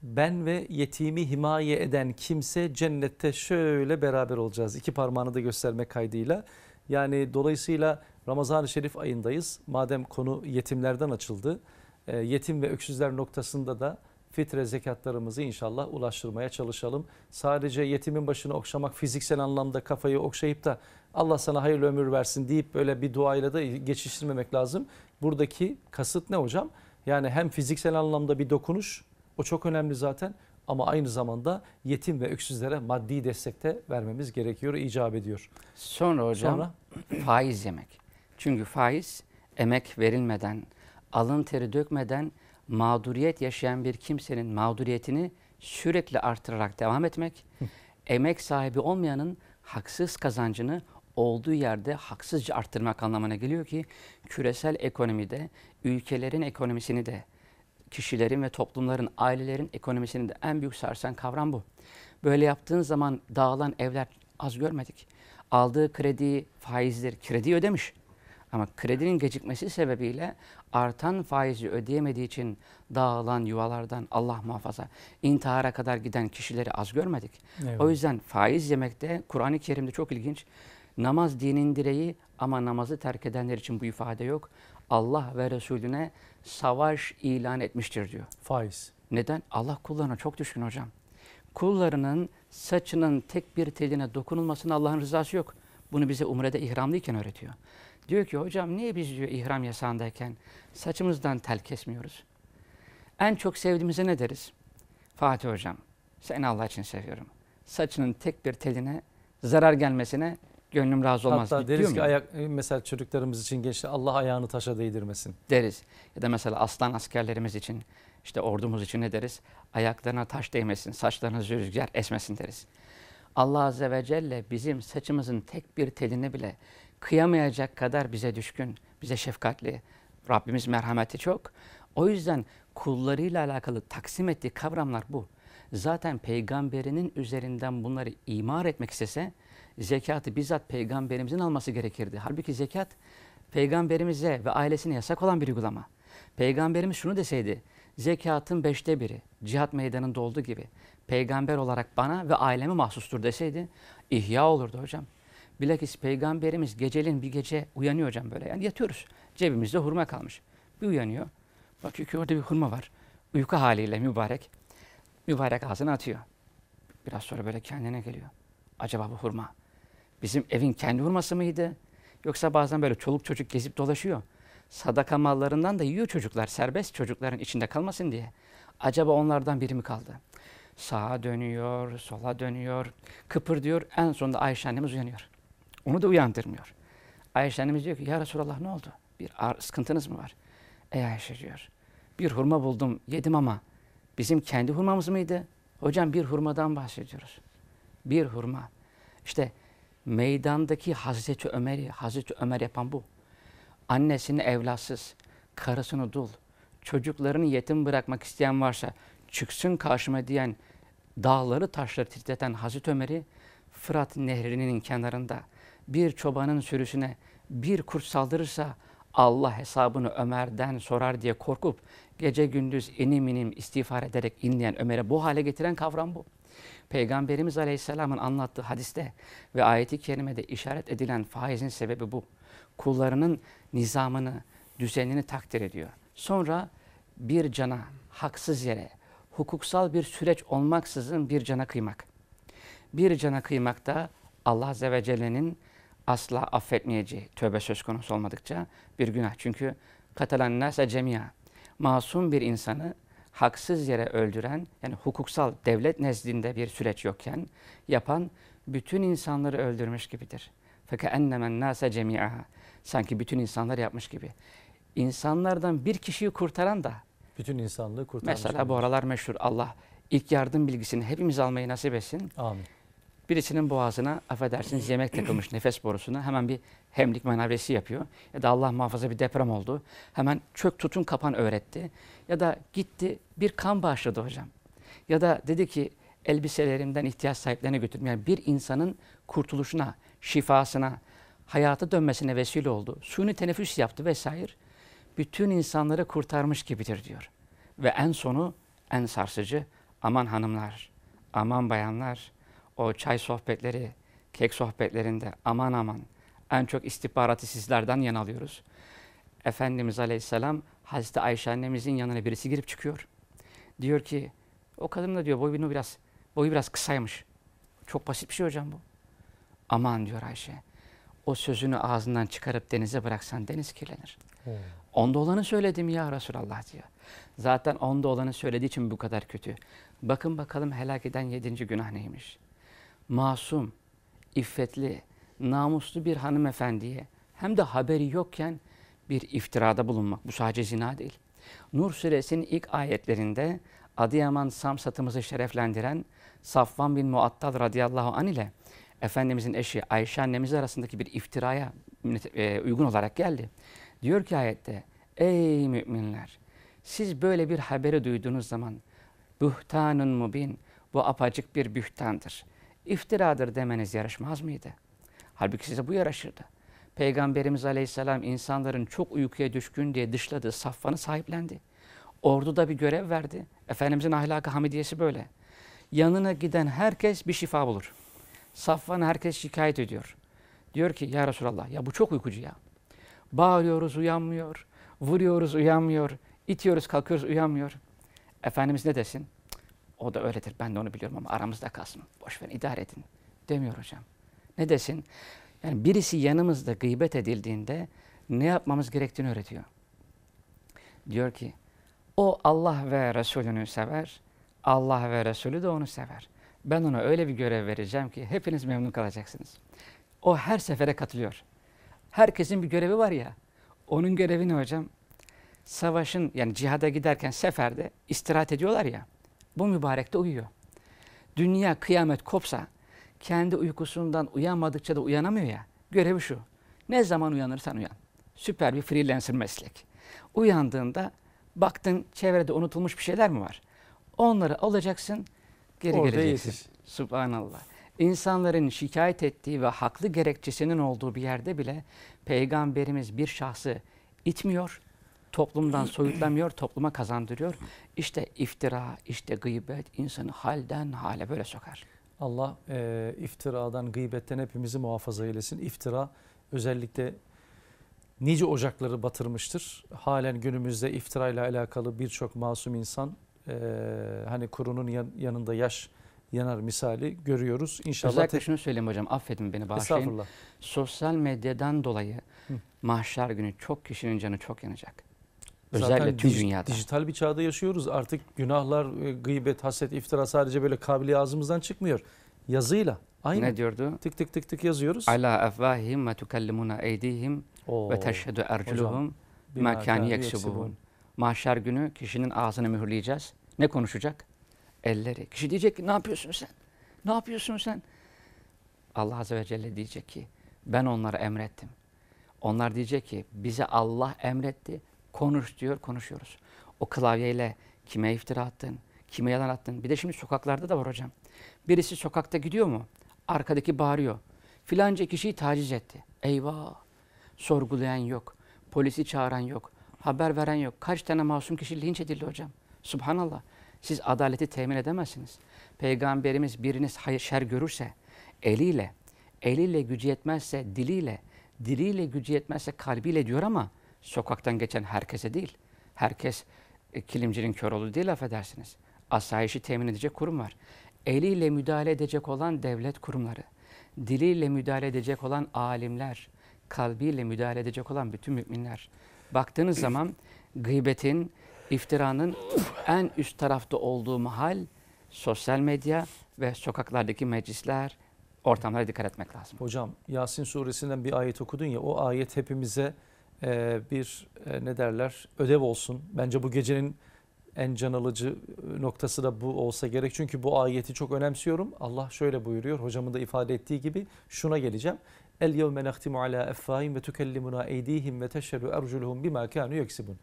ben ve yetimi himaye eden kimse cennette şöyle beraber olacağız. İki parmağını da gösterme kaydıyla. Yani dolayısıyla Ramazan-ı Şerif ayındayız. Madem konu yetimlerden açıldı. E, yetim ve öksüzler noktasında da fitre zekatlarımızı inşallah ulaştırmaya çalışalım. Sadece yetimin başını okşamak fiziksel anlamda kafayı okşayıp da Allah sana hayırlı ömür versin deyip böyle bir duayla da geçiştirmemek lazım. Buradaki kasıt ne hocam? Yani hem fiziksel anlamda bir dokunuş o çok önemli zaten ama aynı zamanda yetim ve öksüzlere maddi destekte de vermemiz gerekiyor, icap ediyor. Sonra hocam Sonra... faiz yemek. Çünkü faiz emek verilmeden, alın teri dökmeden mağduriyet yaşayan bir kimsenin mağduriyetini sürekli artırarak devam etmek, emek sahibi olmayanın haksız kazancını olduğu yerde haksızca arttırmak anlamına geliyor ki küresel ekonomide ülkelerin ekonomisini de kişilerin ve toplumların, ailelerin ekonomisini de en büyük sarsan kavram bu. Böyle yaptığın zaman dağılan evler az görmedik. Aldığı krediyi faizdir, kredi ödemiş. Ama kredinin gecikmesi sebebiyle artan faizi ödeyemediği için dağılan yuvalardan Allah muhafaza intihara kadar giden kişileri az görmedik. Evet. O yüzden faiz yemekte Kur'an-ı Kerim'de çok ilginç. Namaz dinin direği ama namazı terk edenler için bu ifade yok. Allah ve Resulüne savaş ilan etmiştir diyor. Faiz. Neden? Allah kullarına çok düşkün hocam. Kullarının saçının tek bir teline dokunulmasının Allah'ın rızası yok. Bunu bize umrede ihramlıyken öğretiyor. Diyor ki hocam niye biz diyor ihram yasağındayken saçımızdan tel kesmiyoruz? En çok sevdiğimize ne deriz? Fatih hocam seni Allah için seviyorum. Saçının tek bir teline zarar gelmesine gönlüm razı olmaz. Hatta deriz ki ayak, e, mesela çocuklarımız için gençler Allah ayağını taşa değdirmesin. Deriz. Ya da mesela aslan askerlerimiz için işte ordumuz için ne deriz? Ayaklarına taş değmesin, saçlarınız rüzgar esmesin deriz. Allah Azze ve Celle bizim saçımızın tek bir teline bile kıyamayacak kadar bize düşkün, bize şefkatli. Rabbimiz merhameti çok. O yüzden kullarıyla alakalı taksim ettiği kavramlar bu. Zaten peygamberinin üzerinden bunları imar etmek istese zekatı bizzat peygamberimizin alması gerekirdi. Halbuki zekat peygamberimize ve ailesine yasak olan bir uygulama. Peygamberimiz şunu deseydi, zekatın beşte biri, cihat meydanında olduğu gibi peygamber olarak bana ve aileme mahsustur deseydi ihya olurdu hocam. Bilakis peygamberimiz gecelin bir gece uyanıyor hocam böyle. Yani yatıyoruz. Cebimizde hurma kalmış. Bir uyanıyor. Bakıyor ki orada bir hurma var. Uyku haliyle mübarek. Mübarek ağzına atıyor. Biraz sonra böyle kendine geliyor. Acaba bu hurma bizim evin kendi hurması mıydı? Yoksa bazen böyle çoluk çocuk gezip dolaşıyor. Sadaka mallarından da yiyor çocuklar. Serbest çocukların içinde kalmasın diye. Acaba onlardan biri mi kaldı? Sağa dönüyor, sola dönüyor, kıpır diyor. En sonunda Ayşe annemiz uyanıyor. Onu da uyandırmıyor. Ayşe annemiz diyor ki ya Resulallah ne oldu? Bir ağır, sıkıntınız mı var? Ey Ayşe diyor. Bir hurma buldum yedim ama bizim kendi hurmamız mıydı? Hocam bir hurmadan bahsediyoruz. Bir hurma. İşte meydandaki Hazreti Ömer'i, Hazreti Ömer yapan bu. Annesini evlatsız, karısını dul, çocuklarını yetim bırakmak isteyen varsa çıksın karşıma diyen dağları taşları titreten Hazreti Ömer'i Fırat Nehri'nin kenarında bir çobanın sürüsüne bir kurt saldırırsa Allah hesabını Ömer'den sorar diye korkup gece gündüz inim inim istiğfar ederek inleyen Ömer'e bu hale getiren kavram bu. Peygamberimiz Aleyhisselam'ın anlattığı hadiste ve ayeti kerimede işaret edilen faizin sebebi bu. Kullarının nizamını, düzenini takdir ediyor. Sonra bir cana, haksız yere, hukuksal bir süreç olmaksızın bir cana kıymak. Bir cana kıymak da Allah Azze ve Celle'nin asla affetmeyeceği tövbe söz konusu olmadıkça bir günah. Çünkü katalan nasa cemia masum bir insanı haksız yere öldüren yani hukuksal devlet nezdinde bir süreç yokken yapan bütün insanları öldürmüş gibidir. Fakat ennemen nasa cemia sanki bütün insanlar yapmış gibi. İnsanlardan bir kişiyi kurtaran da bütün insanlığı kurtarmış. Mesela bu aralar meşhur Allah ilk yardım bilgisini hepimiz almayı nasip etsin. Amin. Birisinin boğazına affedersiniz yemek takılmış nefes borusuna hemen bir hemlik manevresi yapıyor. Ya da Allah muhafaza bir deprem oldu. Hemen çök tutun kapan öğretti. Ya da gitti bir kan bağışladı hocam. Ya da dedi ki elbiselerimden ihtiyaç sahiplerine götürdüm. Yani bir insanın kurtuluşuna, şifasına, hayata dönmesine vesile oldu. Suni teneffüs yaptı vesaire. Bütün insanları kurtarmış gibidir diyor. Ve en sonu en sarsıcı. Aman hanımlar, aman bayanlar, o çay sohbetleri, kek sohbetlerinde aman aman en çok istihbaratı sizlerden yana alıyoruz. Efendimiz Aleyhisselam Hazreti Ayşe annemizin yanına birisi girip çıkıyor. Diyor ki o kadın da diyor boyu biraz boyu biraz kısaymış. Çok basit bir şey hocam bu. Aman diyor Ayşe. O sözünü ağzından çıkarıp denize bıraksan deniz kirlenir. Hmm. Onda olanı söyledim ya Resulallah diyor. Zaten onda olanı söylediği için bu kadar kötü. Bakın bakalım helak eden yedinci günah neymiş? masum, iffetli, namuslu bir hanımefendiye hem de haberi yokken bir iftirada bulunmak. Bu sadece zina değil. Nur suresinin ilk ayetlerinde Adıyaman Samsat'ımızı şereflendiren Safvan bin Muattal radıyallahu an ile Efendimizin eşi Ayşe annemiz arasındaki bir iftiraya e, uygun olarak geldi. Diyor ki ayette, ey müminler siz böyle bir haberi duyduğunuz zaman bühtanın mubin bu apacık bir bühtandır.'' iftiradır demeniz yarışmaz mıydı? Halbuki size bu yaraşırdı. Peygamberimiz Aleyhisselam insanların çok uykuya düşkün diye dışladığı saffanı sahiplendi. Orduda bir görev verdi. Efendimizin ahlakı hamidiyesi böyle. Yanına giden herkes bir şifa bulur. Safvan herkes şikayet ediyor. Diyor ki ya Resulallah ya bu çok uykucu ya. Bağırıyoruz uyanmıyor, vuruyoruz uyanmıyor, itiyoruz kalkıyoruz uyanmıyor. Efendimiz ne desin? O da öyledir. Ben de onu biliyorum ama aramızda kalsın. Boş verin idare edin. Demiyor hocam. Ne desin? Yani birisi yanımızda gıybet edildiğinde ne yapmamız gerektiğini öğretiyor. Diyor ki o Allah ve Resulünü sever. Allah ve Resulü de onu sever. Ben ona öyle bir görev vereceğim ki hepiniz memnun kalacaksınız. O her sefere katılıyor. Herkesin bir görevi var ya. Onun görevi ne hocam? Savaşın yani cihada giderken seferde istirahat ediyorlar ya. Bu mübarekte uyuyor. Dünya kıyamet kopsa kendi uykusundan uyanmadıkça da uyanamıyor ya. Görevi şu. Ne zaman uyanırsan uyan. Süper bir freelancer meslek. Uyandığında baktın çevrede unutulmuş bir şeyler mi var? Onları alacaksın, geri Orada geleceksin. Yetiş. Subhanallah. İnsanların şikayet ettiği ve haklı gerekçesinin olduğu bir yerde bile peygamberimiz bir şahsı itmiyor, toplumdan soyutlamıyor, topluma kazandırıyor. İşte iftira, işte gıybet insanı halden hale böyle sokar. Allah e, iftiradan, gıybetten hepimizi muhafaza eylesin. İftira özellikle nice ocakları batırmıştır. Halen günümüzde iftirayla alakalı birçok masum insan e, hani kurunun yan, yanında yaş yanar misali görüyoruz. İnşallah Özellikle şunu söyleyeyim hocam affedin beni bağışlayın. Sosyal medyadan dolayı Hı. mahşer günü çok kişinin canı çok yanacak. Özellikle Zaten tüm dünyada. Dijital bir çağda yaşıyoruz. Artık günahlar, e, gıybet, haset, iftira sadece böyle kabili ağzımızdan çıkmıyor. Yazıyla. Aynı. Ne diyordu? Tık tık tık tık yazıyoruz. Ala afvahim ve tukellimuna eydihim ve teşhedü erculuhum ma kâni yeksibuhun. Mahşer günü kişinin ağzını mühürleyeceğiz. Ne konuşacak? Elleri. Kişi diyecek ki ne yapıyorsun sen? Ne yapıyorsun sen? Allah Azze ve Celle diyecek ki ben onlara emrettim. Onlar diyecek ki bize Allah emretti Konuş diyor, konuşuyoruz. O klavyeyle kime iftira attın, kime yalan attın. Bir de şimdi sokaklarda da var hocam. Birisi sokakta gidiyor mu? Arkadaki bağırıyor. Filanca kişiyi taciz etti. Eyvah! Sorgulayan yok, polisi çağıran yok, haber veren yok. Kaç tane masum kişi linç edildi hocam. Subhanallah. Siz adaleti temin edemezsiniz. Peygamberimiz biriniz hayır şer görürse eliyle, eliyle gücü yetmezse diliyle, diliyle gücü yetmezse kalbiyle diyor ama sokaktan geçen herkese değil. Herkes e, kilimcinin kör oğlu değil affedersiniz. Asayişi temin edecek kurum var. Eliyle müdahale edecek olan devlet kurumları, diliyle müdahale edecek olan alimler, kalbiyle müdahale edecek olan bütün müminler. Baktığınız zaman gıybetin, iftiranın en üst tarafta olduğu mahal sosyal medya ve sokaklardaki meclisler, ortamlara dikkat etmek lazım. Hocam Yasin suresinden bir ayet okudun ya o ayet hepimize e, bir e, ne derler ödev olsun. Bence bu gecenin en can alıcı noktası da bu olsa gerek. Çünkü bu ayeti çok önemsiyorum. Allah şöyle buyuruyor hocamın da ifade ettiği gibi şuna geleceğim. El yevme nehtimu ala effahim ve tükellimuna eydihim ve teşhedü erculuhum bima kanu yeksibun.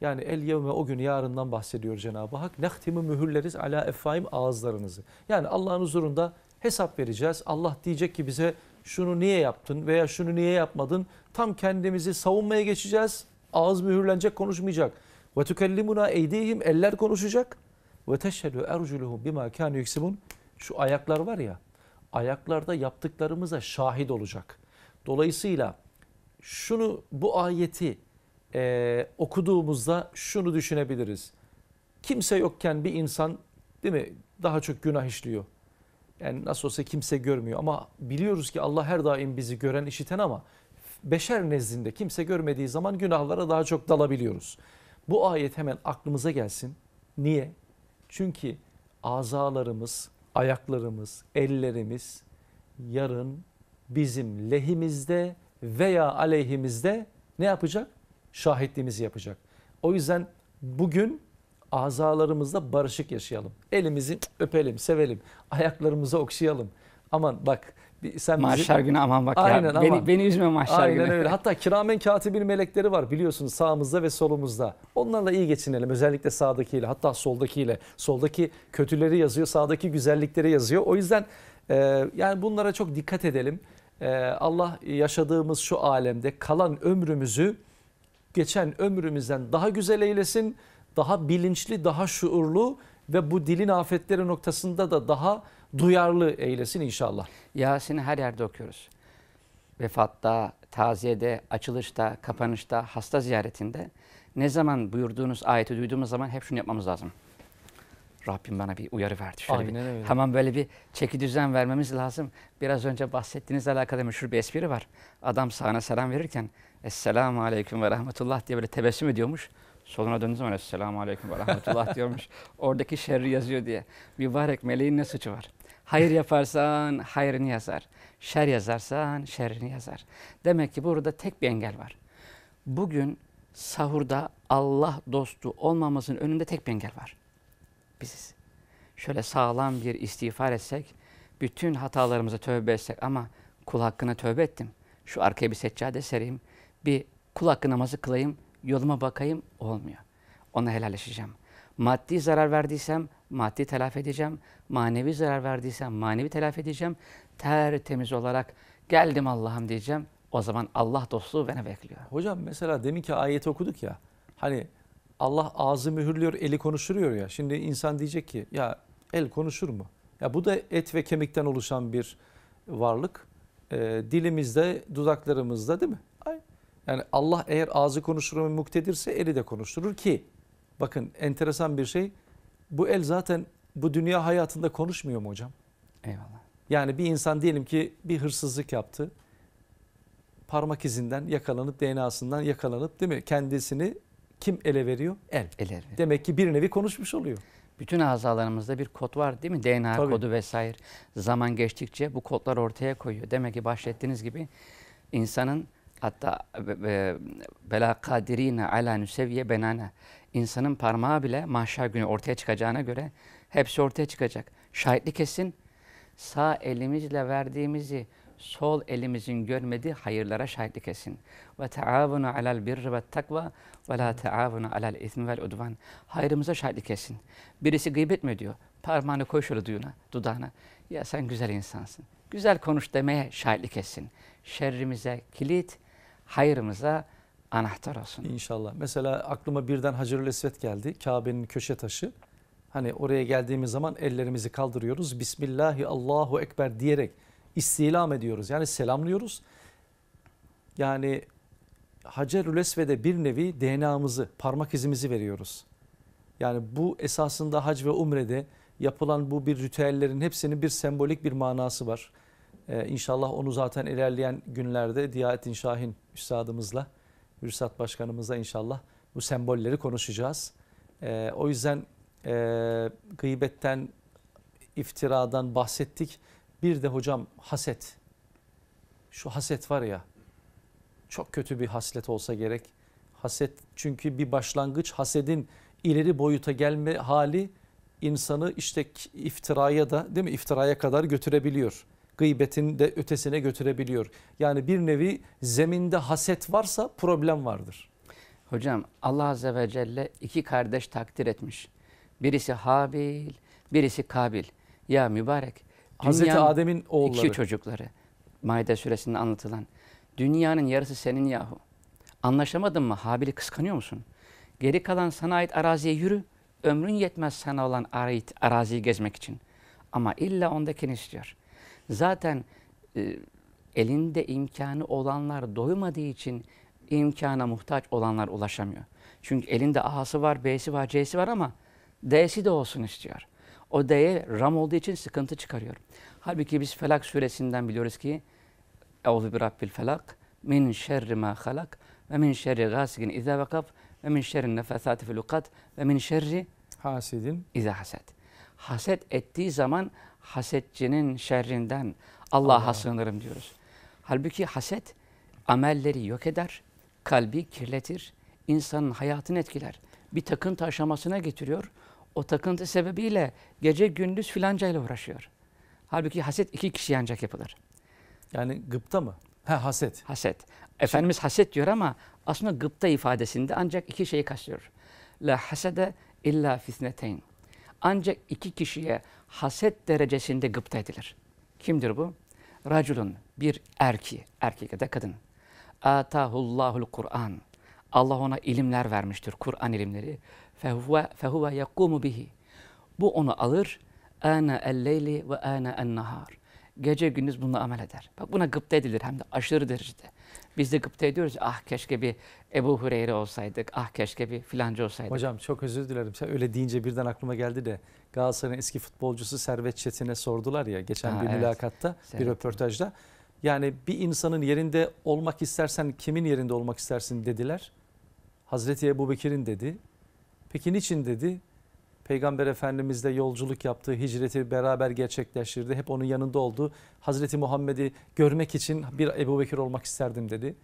Yani el yevme o gün yarından bahsediyor Cenab-ı Hak. Nehtimu mühürleriz ala effahim ağızlarınızı. Yani Allah'ın huzurunda hesap vereceğiz. Allah diyecek ki bize şunu niye yaptın veya şunu niye yapmadın tam kendimizi savunmaya geçeceğiz. Ağız mühürlenecek konuşmayacak. Ve tükellimuna eydihim eller konuşacak. Ve teşhedü erculuhum bima kânü yüksibun. Şu ayaklar var ya ayaklarda yaptıklarımıza şahit olacak. Dolayısıyla şunu bu ayeti e, okuduğumuzda şunu düşünebiliriz. Kimse yokken bir insan değil mi daha çok günah işliyor. Yani nasıl olsa kimse görmüyor ama biliyoruz ki Allah her daim bizi gören, işiten ama beşer nezdinde kimse görmediği zaman günahlara daha çok dalabiliyoruz. Bu ayet hemen aklımıza gelsin. Niye? Çünkü azalarımız, ayaklarımız, ellerimiz yarın bizim lehimizde veya aleyhimizde ne yapacak? Şahitliğimizi yapacak. O yüzden bugün azalarımızla barışık yaşayalım. Elimizi öpelim, sevelim. Ayaklarımızı okşayalım. Aman bak sen mahşer bizi... günü aman bak Aynen, ya. Aman. Beni, beni üzme mahşer Aynen günü. Aynen öyle. Hatta kiramen katibin melekleri var biliyorsunuz sağımızda ve solumuzda. Onlarla iyi geçinelim özellikle sağdakiyle hatta soldakiyle. Soldaki kötüleri yazıyor sağdaki güzellikleri yazıyor. O yüzden e, yani bunlara çok dikkat edelim. E, Allah yaşadığımız şu alemde kalan ömrümüzü geçen ömrümüzden daha güzel eylesin daha bilinçli, daha şuurlu ve bu dilin afetleri noktasında da daha duyarlı eylesin inşallah. Yasin'i her yerde okuyoruz. Vefatta, taziyede, açılışta, kapanışta, hasta ziyaretinde ne zaman buyurduğunuz ayeti duyduğumuz zaman hep şunu yapmamız lazım. Rabbim bana bir uyarı verdi. Şöyle Aynen bir, öyle. Hemen böyle bir çeki düzen vermemiz lazım. Biraz önce bahsettiğinizle alakalı meşhur bir espri var. Adam sağına selam verirken Esselamu Aleyküm ve Rahmetullah diye böyle tebessüm ediyormuş. Soluna döndüğü zaman Esselamu Aleyküm ve Rahmetullah diyormuş. Oradaki şerri yazıyor diye. Mübarek meleğin ne suçu var? Hayır yaparsan hayrını yazar. Şer yazarsan şerrini yazar. Demek ki burada tek bir engel var. Bugün sahurda Allah dostu olmamızın önünde tek bir engel var. Biziz. Şöyle sağlam bir istiğfar etsek, bütün hatalarımıza tövbe etsek ama kul hakkına tövbe ettim. Şu arkaya bir seccade sereyim, bir kul hakkı namazı kılayım, yoluma bakayım olmuyor. Ona helalleşeceğim. Maddi zarar verdiysem maddi telafi edeceğim. Manevi zarar verdiysem manevi telafi edeceğim. Tertemiz olarak geldim Allah'ım diyeceğim. O zaman Allah dostluğu beni bekliyor. Hocam mesela demin ki ayeti okuduk ya. Hani Allah ağzı mühürlüyor, eli konuşuruyor ya. Şimdi insan diyecek ki ya el konuşur mu? Ya bu da et ve kemikten oluşan bir varlık. Ee, dilimizde, dudaklarımızda değil mi? Yani Allah eğer ağzı konuşur konuşturan muktedirse eli de konuşturur ki bakın enteresan bir şey bu el zaten bu dünya hayatında konuşmuyor mu hocam? Eyvallah. Yani bir insan diyelim ki bir hırsızlık yaptı. Parmak izinden yakalanıp DNA'sından yakalanıp değil mi? Kendisini kim ele veriyor? El. El Demek ki bir nevi konuşmuş oluyor. Bütün azalarımızda bir kod var değil mi? DNA Tabii. kodu vesaire. Zaman geçtikçe bu kodlar ortaya koyuyor. Demek ki bahsettiğiniz gibi insanın Hatta bela kadirine ala nüseviye benana. insanın parmağı bile mahşer günü ortaya çıkacağına göre hepsi ortaya çıkacak. Şahitlik kesin. Sağ elimizle verdiğimizi sol elimizin görmediği hayırlara şahitlik etsin. Ve taavunu alal birri ve takva ve la taavunu alal ismi vel udvan. Hayrımıza şahitlik etsin. Birisi gıybet mi diyor? Parmağını koy şöyle duyuna, dudağına. Ya sen güzel insansın. Güzel konuş demeye şahitlik etsin. Şerrimize kilit, hayrımıza anahtar olsun. İnşallah. Mesela aklıma birden Hacerül Esvet geldi. Kabe'nin köşe taşı. Hani oraya geldiğimiz zaman ellerimizi kaldırıyoruz. Bismillahi Allahu Ekber diyerek istilam ediyoruz. Yani selamlıyoruz. Yani Hacerül Esved'e bir nevi DNA'mızı, parmak izimizi veriyoruz. Yani bu esasında hac ve umrede yapılan bu bir ritüellerin hepsinin bir sembolik bir manası var. Ee, inşallah onu zaten ilerleyen günlerde Diyaettin Şahin üstadımızla, Ürsat Başkanımızla inşallah bu sembolleri konuşacağız. Ee, o yüzden e, gıybetten, iftiradan bahsettik. Bir de hocam haset. Şu haset var ya, çok kötü bir haslet olsa gerek. Haset çünkü bir başlangıç, hasedin ileri boyuta gelme hali insanı işte iftiraya da değil mi iftiraya kadar götürebiliyor gıybetin de ötesine götürebiliyor. Yani bir nevi zeminde haset varsa problem vardır. Hocam Allah Azze ve Celle iki kardeş takdir etmiş. Birisi Habil, birisi Kabil. Ya mübarek. Hazreti Adem'in oğulları. İki çocukları. Maide suresinde anlatılan. Dünyanın yarısı senin yahu. Anlaşamadın mı? Habil'i kıskanıyor musun? Geri kalan sana ait araziye yürü. Ömrün yetmez sana olan araziyi gezmek için. Ama illa ondakini istiyor. Zaten e, elinde imkanı olanlar doymadığı için imkana muhtaç olanlar ulaşamıyor. Çünkü elinde A'sı var, B'si var, C'si var ama D'si de olsun istiyor. O D'ye ram olduğu için sıkıntı çıkarıyor. Halbuki biz Felak suresinden biliyoruz ki Euzu bi Rabbil Felak min şerri ma halak ve min şerri gasikin izâ vakaf ve min şerri nefesâti fil ve min şerri hasidin izâ hased. Haset ettiği zaman hasetçinin şerrinden Allah'a Allah. sığınırım diyoruz. Halbuki haset amelleri yok eder, kalbi kirletir, insanın hayatını etkiler. Bir takıntı aşamasına getiriyor. O takıntı sebebiyle gece gündüz filanca ile uğraşıyor. Halbuki haset iki kişi ancak yapılır. Yani gıpta mı? Ha haset. Haset. Efendimiz haset diyor ama aslında gıpta ifadesinde ancak iki şeyi kastediyor. La hasede illa fisneteyn ancak iki kişiye haset derecesinde gıpta edilir. Kimdir bu? Raculun bir erki, erkek ya da kadın. Atahullahul Kur'an. Allah ona ilimler vermiştir, Kur'an ilimleri. Fehuve, fehuve yakumu bihi. Bu onu alır. Ana elleyli ve ana en Gece gündüz bununla amel eder. Bak buna gıpta edilir hem de aşırı derecede. Biz de gıpta ediyoruz. Ah keşke bir Ebu Hureyre olsaydık. Ah keşke bir filancı olsaydık. Hocam çok özür dilerim. Sen öyle deyince birden aklıma geldi de Galatasaray'ın eski futbolcusu Servet Çetin'e sordular ya geçen ha, bir evet. mülakatta, Servet. bir röportajda. Yani bir insanın yerinde olmak istersen kimin yerinde olmak istersin dediler. Hazreti Ebu Bekir'in dedi. Peki niçin dedi? Peygamber de yolculuk yaptığı hicreti beraber gerçekleştirdi. Hep onun yanında oldu. Hazreti Muhammed'i görmek için bir Ebu Bekir olmak isterdim dedi.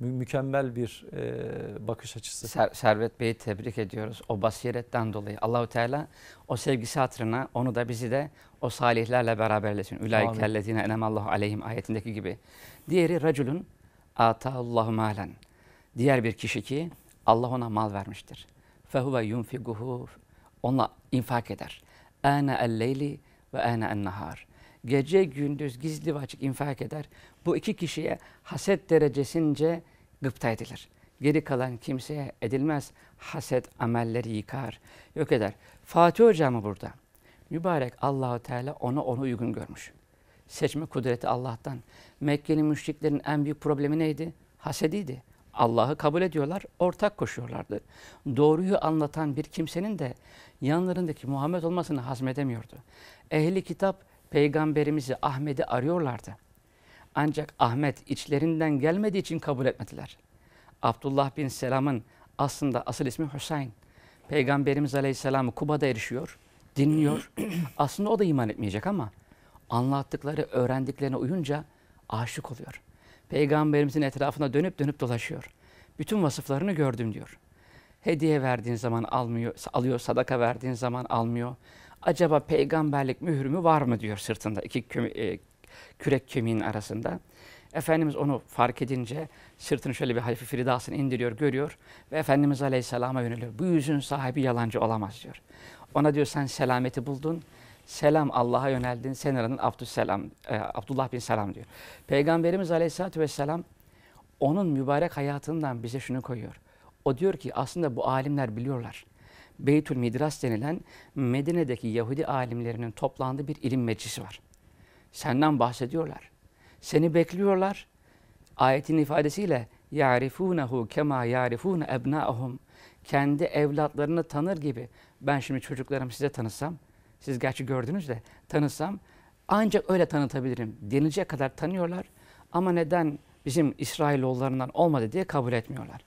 Mü mükemmel bir e, bakış açısı. Ser Servet Bey'i tebrik ediyoruz. O basiretten dolayı Allahu Teala o sevgisi hatırına onu da bizi de o salihlerle beraberlesin. Ülaikellezine enemallahu aleyhim ayetindeki gibi. Diğeri racülün ataallahu malen. Diğer bir kişi ki Allah ona mal vermiştir. Fehuve yunfiguhu ona infak eder. Ana el leyli ve ana en nahar. Gece gündüz gizli ve açık infak eder. Bu iki kişiye haset derecesince gıpta edilir. Geri kalan kimseye edilmez. Haset amelleri yıkar, yok eder. Fatih hocamı burada. Mübarek Allahu Teala onu onu uygun görmüş. Seçme kudreti Allah'tan. Mekke'nin müşriklerin en büyük problemi neydi? Hasediydi. Allah'ı kabul ediyorlar, ortak koşuyorlardı. Doğruyu anlatan bir kimsenin de yanlarındaki Muhammed olmasını hazmedemiyordu. Ehli kitap peygamberimizi Ahmet'i arıyorlardı. Ancak Ahmet içlerinden gelmediği için kabul etmediler. Abdullah bin Selam'ın aslında asıl ismi Hüseyin. Peygamberimiz Aleyhisselam'ı Kuba'da erişiyor, dinliyor. aslında o da iman etmeyecek ama anlattıkları, öğrendiklerine uyunca aşık oluyor.'' Peygamberimizin etrafına dönüp dönüp dolaşıyor. Bütün vasıflarını gördüm diyor. Hediye verdiğin zaman almıyor, alıyor, sadaka verdiğin zaman almıyor. Acaba peygamberlik mührümü var mı diyor sırtında iki küm, e, kürek kemiğin arasında. Efendimiz onu fark edince sırtını şöyle bir hafif ridasını indiriyor, görüyor ve Efendimiz Aleyhisselam'a yöneliyor. Bu yüzün sahibi yalancı olamaz diyor. Ona diyor sen selameti buldun, selam Allah'a yöneldin sen aranın e, Abdullah bin Selam diyor. Peygamberimiz Aleyhisselatü Vesselam onun mübarek hayatından bize şunu koyuyor. O diyor ki aslında bu alimler biliyorlar. Beytül Midras denilen Medine'deki Yahudi alimlerinin toplandığı bir ilim meclisi var. Senden bahsediyorlar. Seni bekliyorlar. Ayetin ifadesiyle ya'rifunehu kema ya'rifune ebna'ahum kendi evlatlarını tanır gibi ben şimdi çocuklarımı size tanısam siz gerçi gördünüz de tanısam ancak öyle tanıtabilirim denilecek kadar tanıyorlar ama neden bizim İsrailoğullarından olmadı diye kabul etmiyorlar.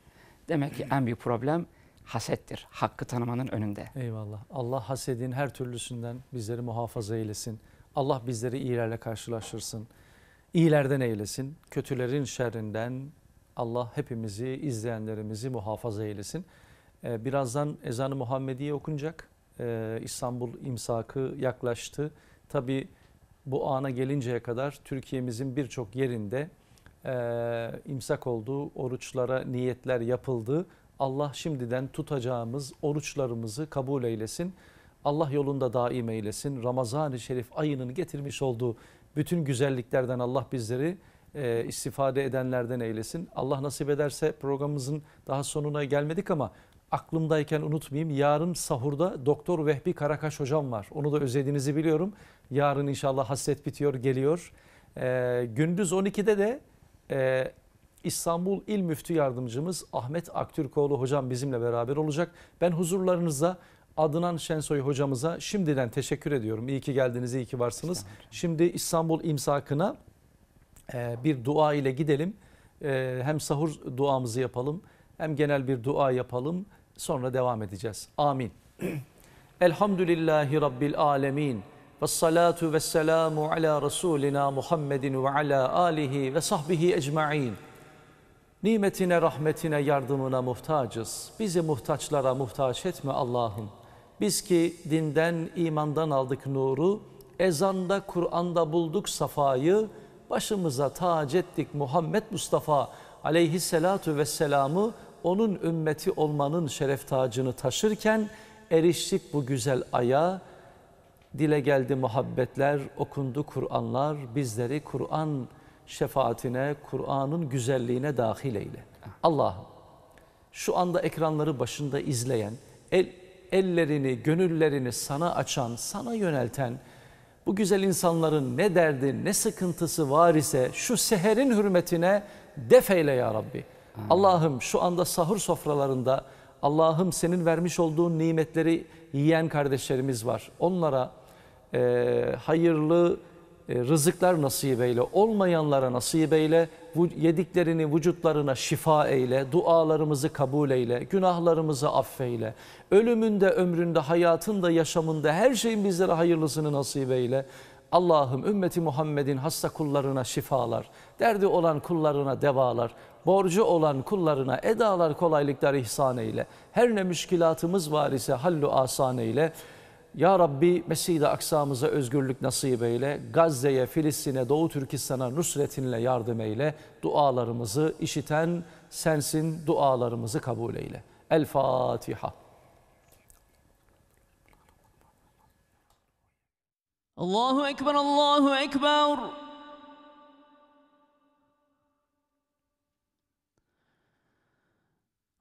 Demek ki en büyük problem hasettir. Hakkı tanımanın önünde. Eyvallah. Allah hasedin her türlüsünden bizleri muhafaza eylesin. Allah bizleri iyilerle karşılaştırsın. İyilerden eylesin. Kötülerin şerrinden Allah hepimizi, izleyenlerimizi muhafaza eylesin. Ee, birazdan ezanı Muhammediye okunacak. Ee, İstanbul imsakı yaklaştı. Tabi bu ana gelinceye kadar Türkiye'mizin birçok yerinde e, imsak olduğu oruçlara niyetler yapıldı. Allah şimdiden tutacağımız oruçlarımızı kabul eylesin. Allah yolunda daim eylesin. Ramazan-ı Şerif ayının getirmiş olduğu bütün güzelliklerden Allah bizleri e, istifade edenlerden eylesin. Allah nasip ederse programımızın daha sonuna gelmedik ama aklımdayken unutmayayım. Yarın sahurda Doktor Vehbi Karakaş hocam var. Onu da özlediğinizi biliyorum. Yarın inşallah hasret bitiyor, geliyor. E, gündüz 12'de de e, İstanbul İl Müftü Yardımcımız Ahmet Aktürkoğlu hocam bizimle beraber olacak. Ben huzurlarınızda Adnan Şensoy hocamıza şimdiden teşekkür ediyorum. İyi ki geldiniz, iyi ki varsınız. Şimdi İstanbul imsakına e, bir dua ile gidelim. E, hem sahur duamızı yapalım hem genel bir dua yapalım. Sonra devam edeceğiz. Amin. Elhamdülillahi Rabbil alemin. Ve salatu ve selamu ala Resulina Muhammedin ve ala alihi ve sahbihi ecma'in. Nimetine, rahmetine, yardımına muhtacız. Bizi muhtaçlara muhtaç etme Allah'ım. Biz ki dinden, imandan aldık nuru, ezanda, Kur'an'da bulduk safayı, başımıza tac ettik Muhammed Mustafa aleyhissalatu vesselam'ı onun ümmeti olmanın şeref tacını taşırken eriştik bu güzel aya. Dile geldi muhabbetler, okundu Kur'anlar. Bizleri Kur'an şefaatine, Kur'an'ın güzelliğine dahil eyle. Allah'ım şu anda ekranları başında izleyen, el, ellerini, gönüllerini sana açan, sana yönelten, bu güzel insanların ne derdi, ne sıkıntısı var ise şu seherin hürmetine defeyle ya Rabbi. Allah'ım şu anda sahur sofralarında Allah'ım senin vermiş olduğun nimetleri yiyen kardeşlerimiz var. Onlara e, hayırlı e, rızıklar nasip eyle, olmayanlara nasip eyle, yediklerini vücutlarına şifa eyle, dualarımızı kabul eyle, günahlarımızı affeyle, ölümünde, ömründe, hayatında, yaşamında her şeyin bizlere hayırlısını nasip eyle. Allah'ım ümmeti Muhammed'in hasta kullarına şifalar, derdi olan kullarına devalar borcu olan kullarına edalar kolaylıklar ihsan eyle. Her ne müşkilatımız var ise hallu asan eyle. Ya Rabbi Mescid-i Aksa'mıza özgürlük nasip eyle. Gazze'ye, Filistin'e, Doğu Türkistan'a nusretinle yardım eyle. Dualarımızı işiten sensin, dualarımızı kabul eyle. El Fatiha. Allahu Ekber, Allahu Ekber.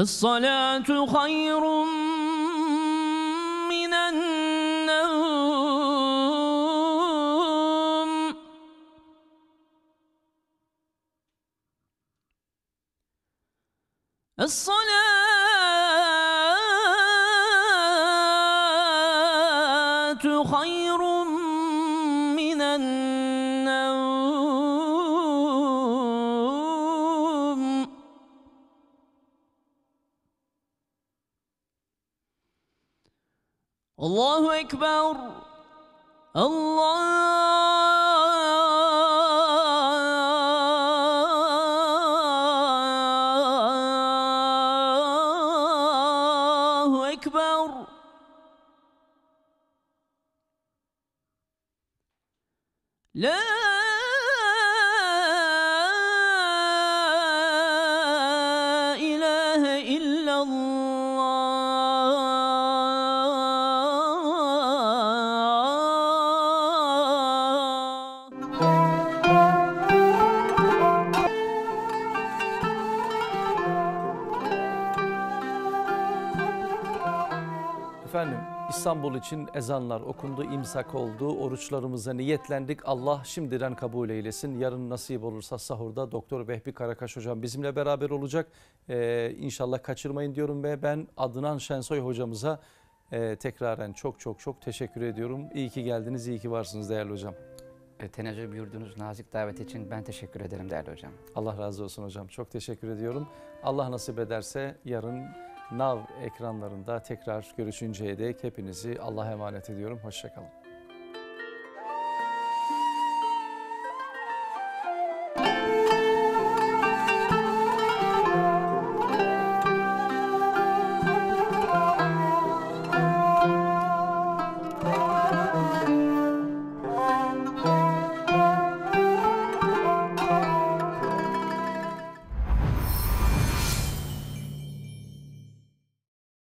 الصلاة خير Akbar. İstanbul için ezanlar okundu, imsak oldu, oruçlarımıza niyetlendik. Allah şimdiden kabul eylesin. Yarın nasip olursa sahurda Doktor Vehbi Karakaş hocam bizimle beraber olacak. Ee, inşallah kaçırmayın diyorum ve ben Adnan Şensoy hocamıza e, tekraren çok çok çok teşekkür ediyorum. İyi ki geldiniz, iyi ki varsınız değerli hocam. E, tenezzül buyurduğunuz nazik davet için ben teşekkür ederim değerli hocam. Allah razı olsun hocam. Çok teşekkür ediyorum. Allah nasip ederse yarın Nav ekranlarında tekrar görüşünceye dek hepinizi Allah'a emanet ediyorum. Hoşçakalın.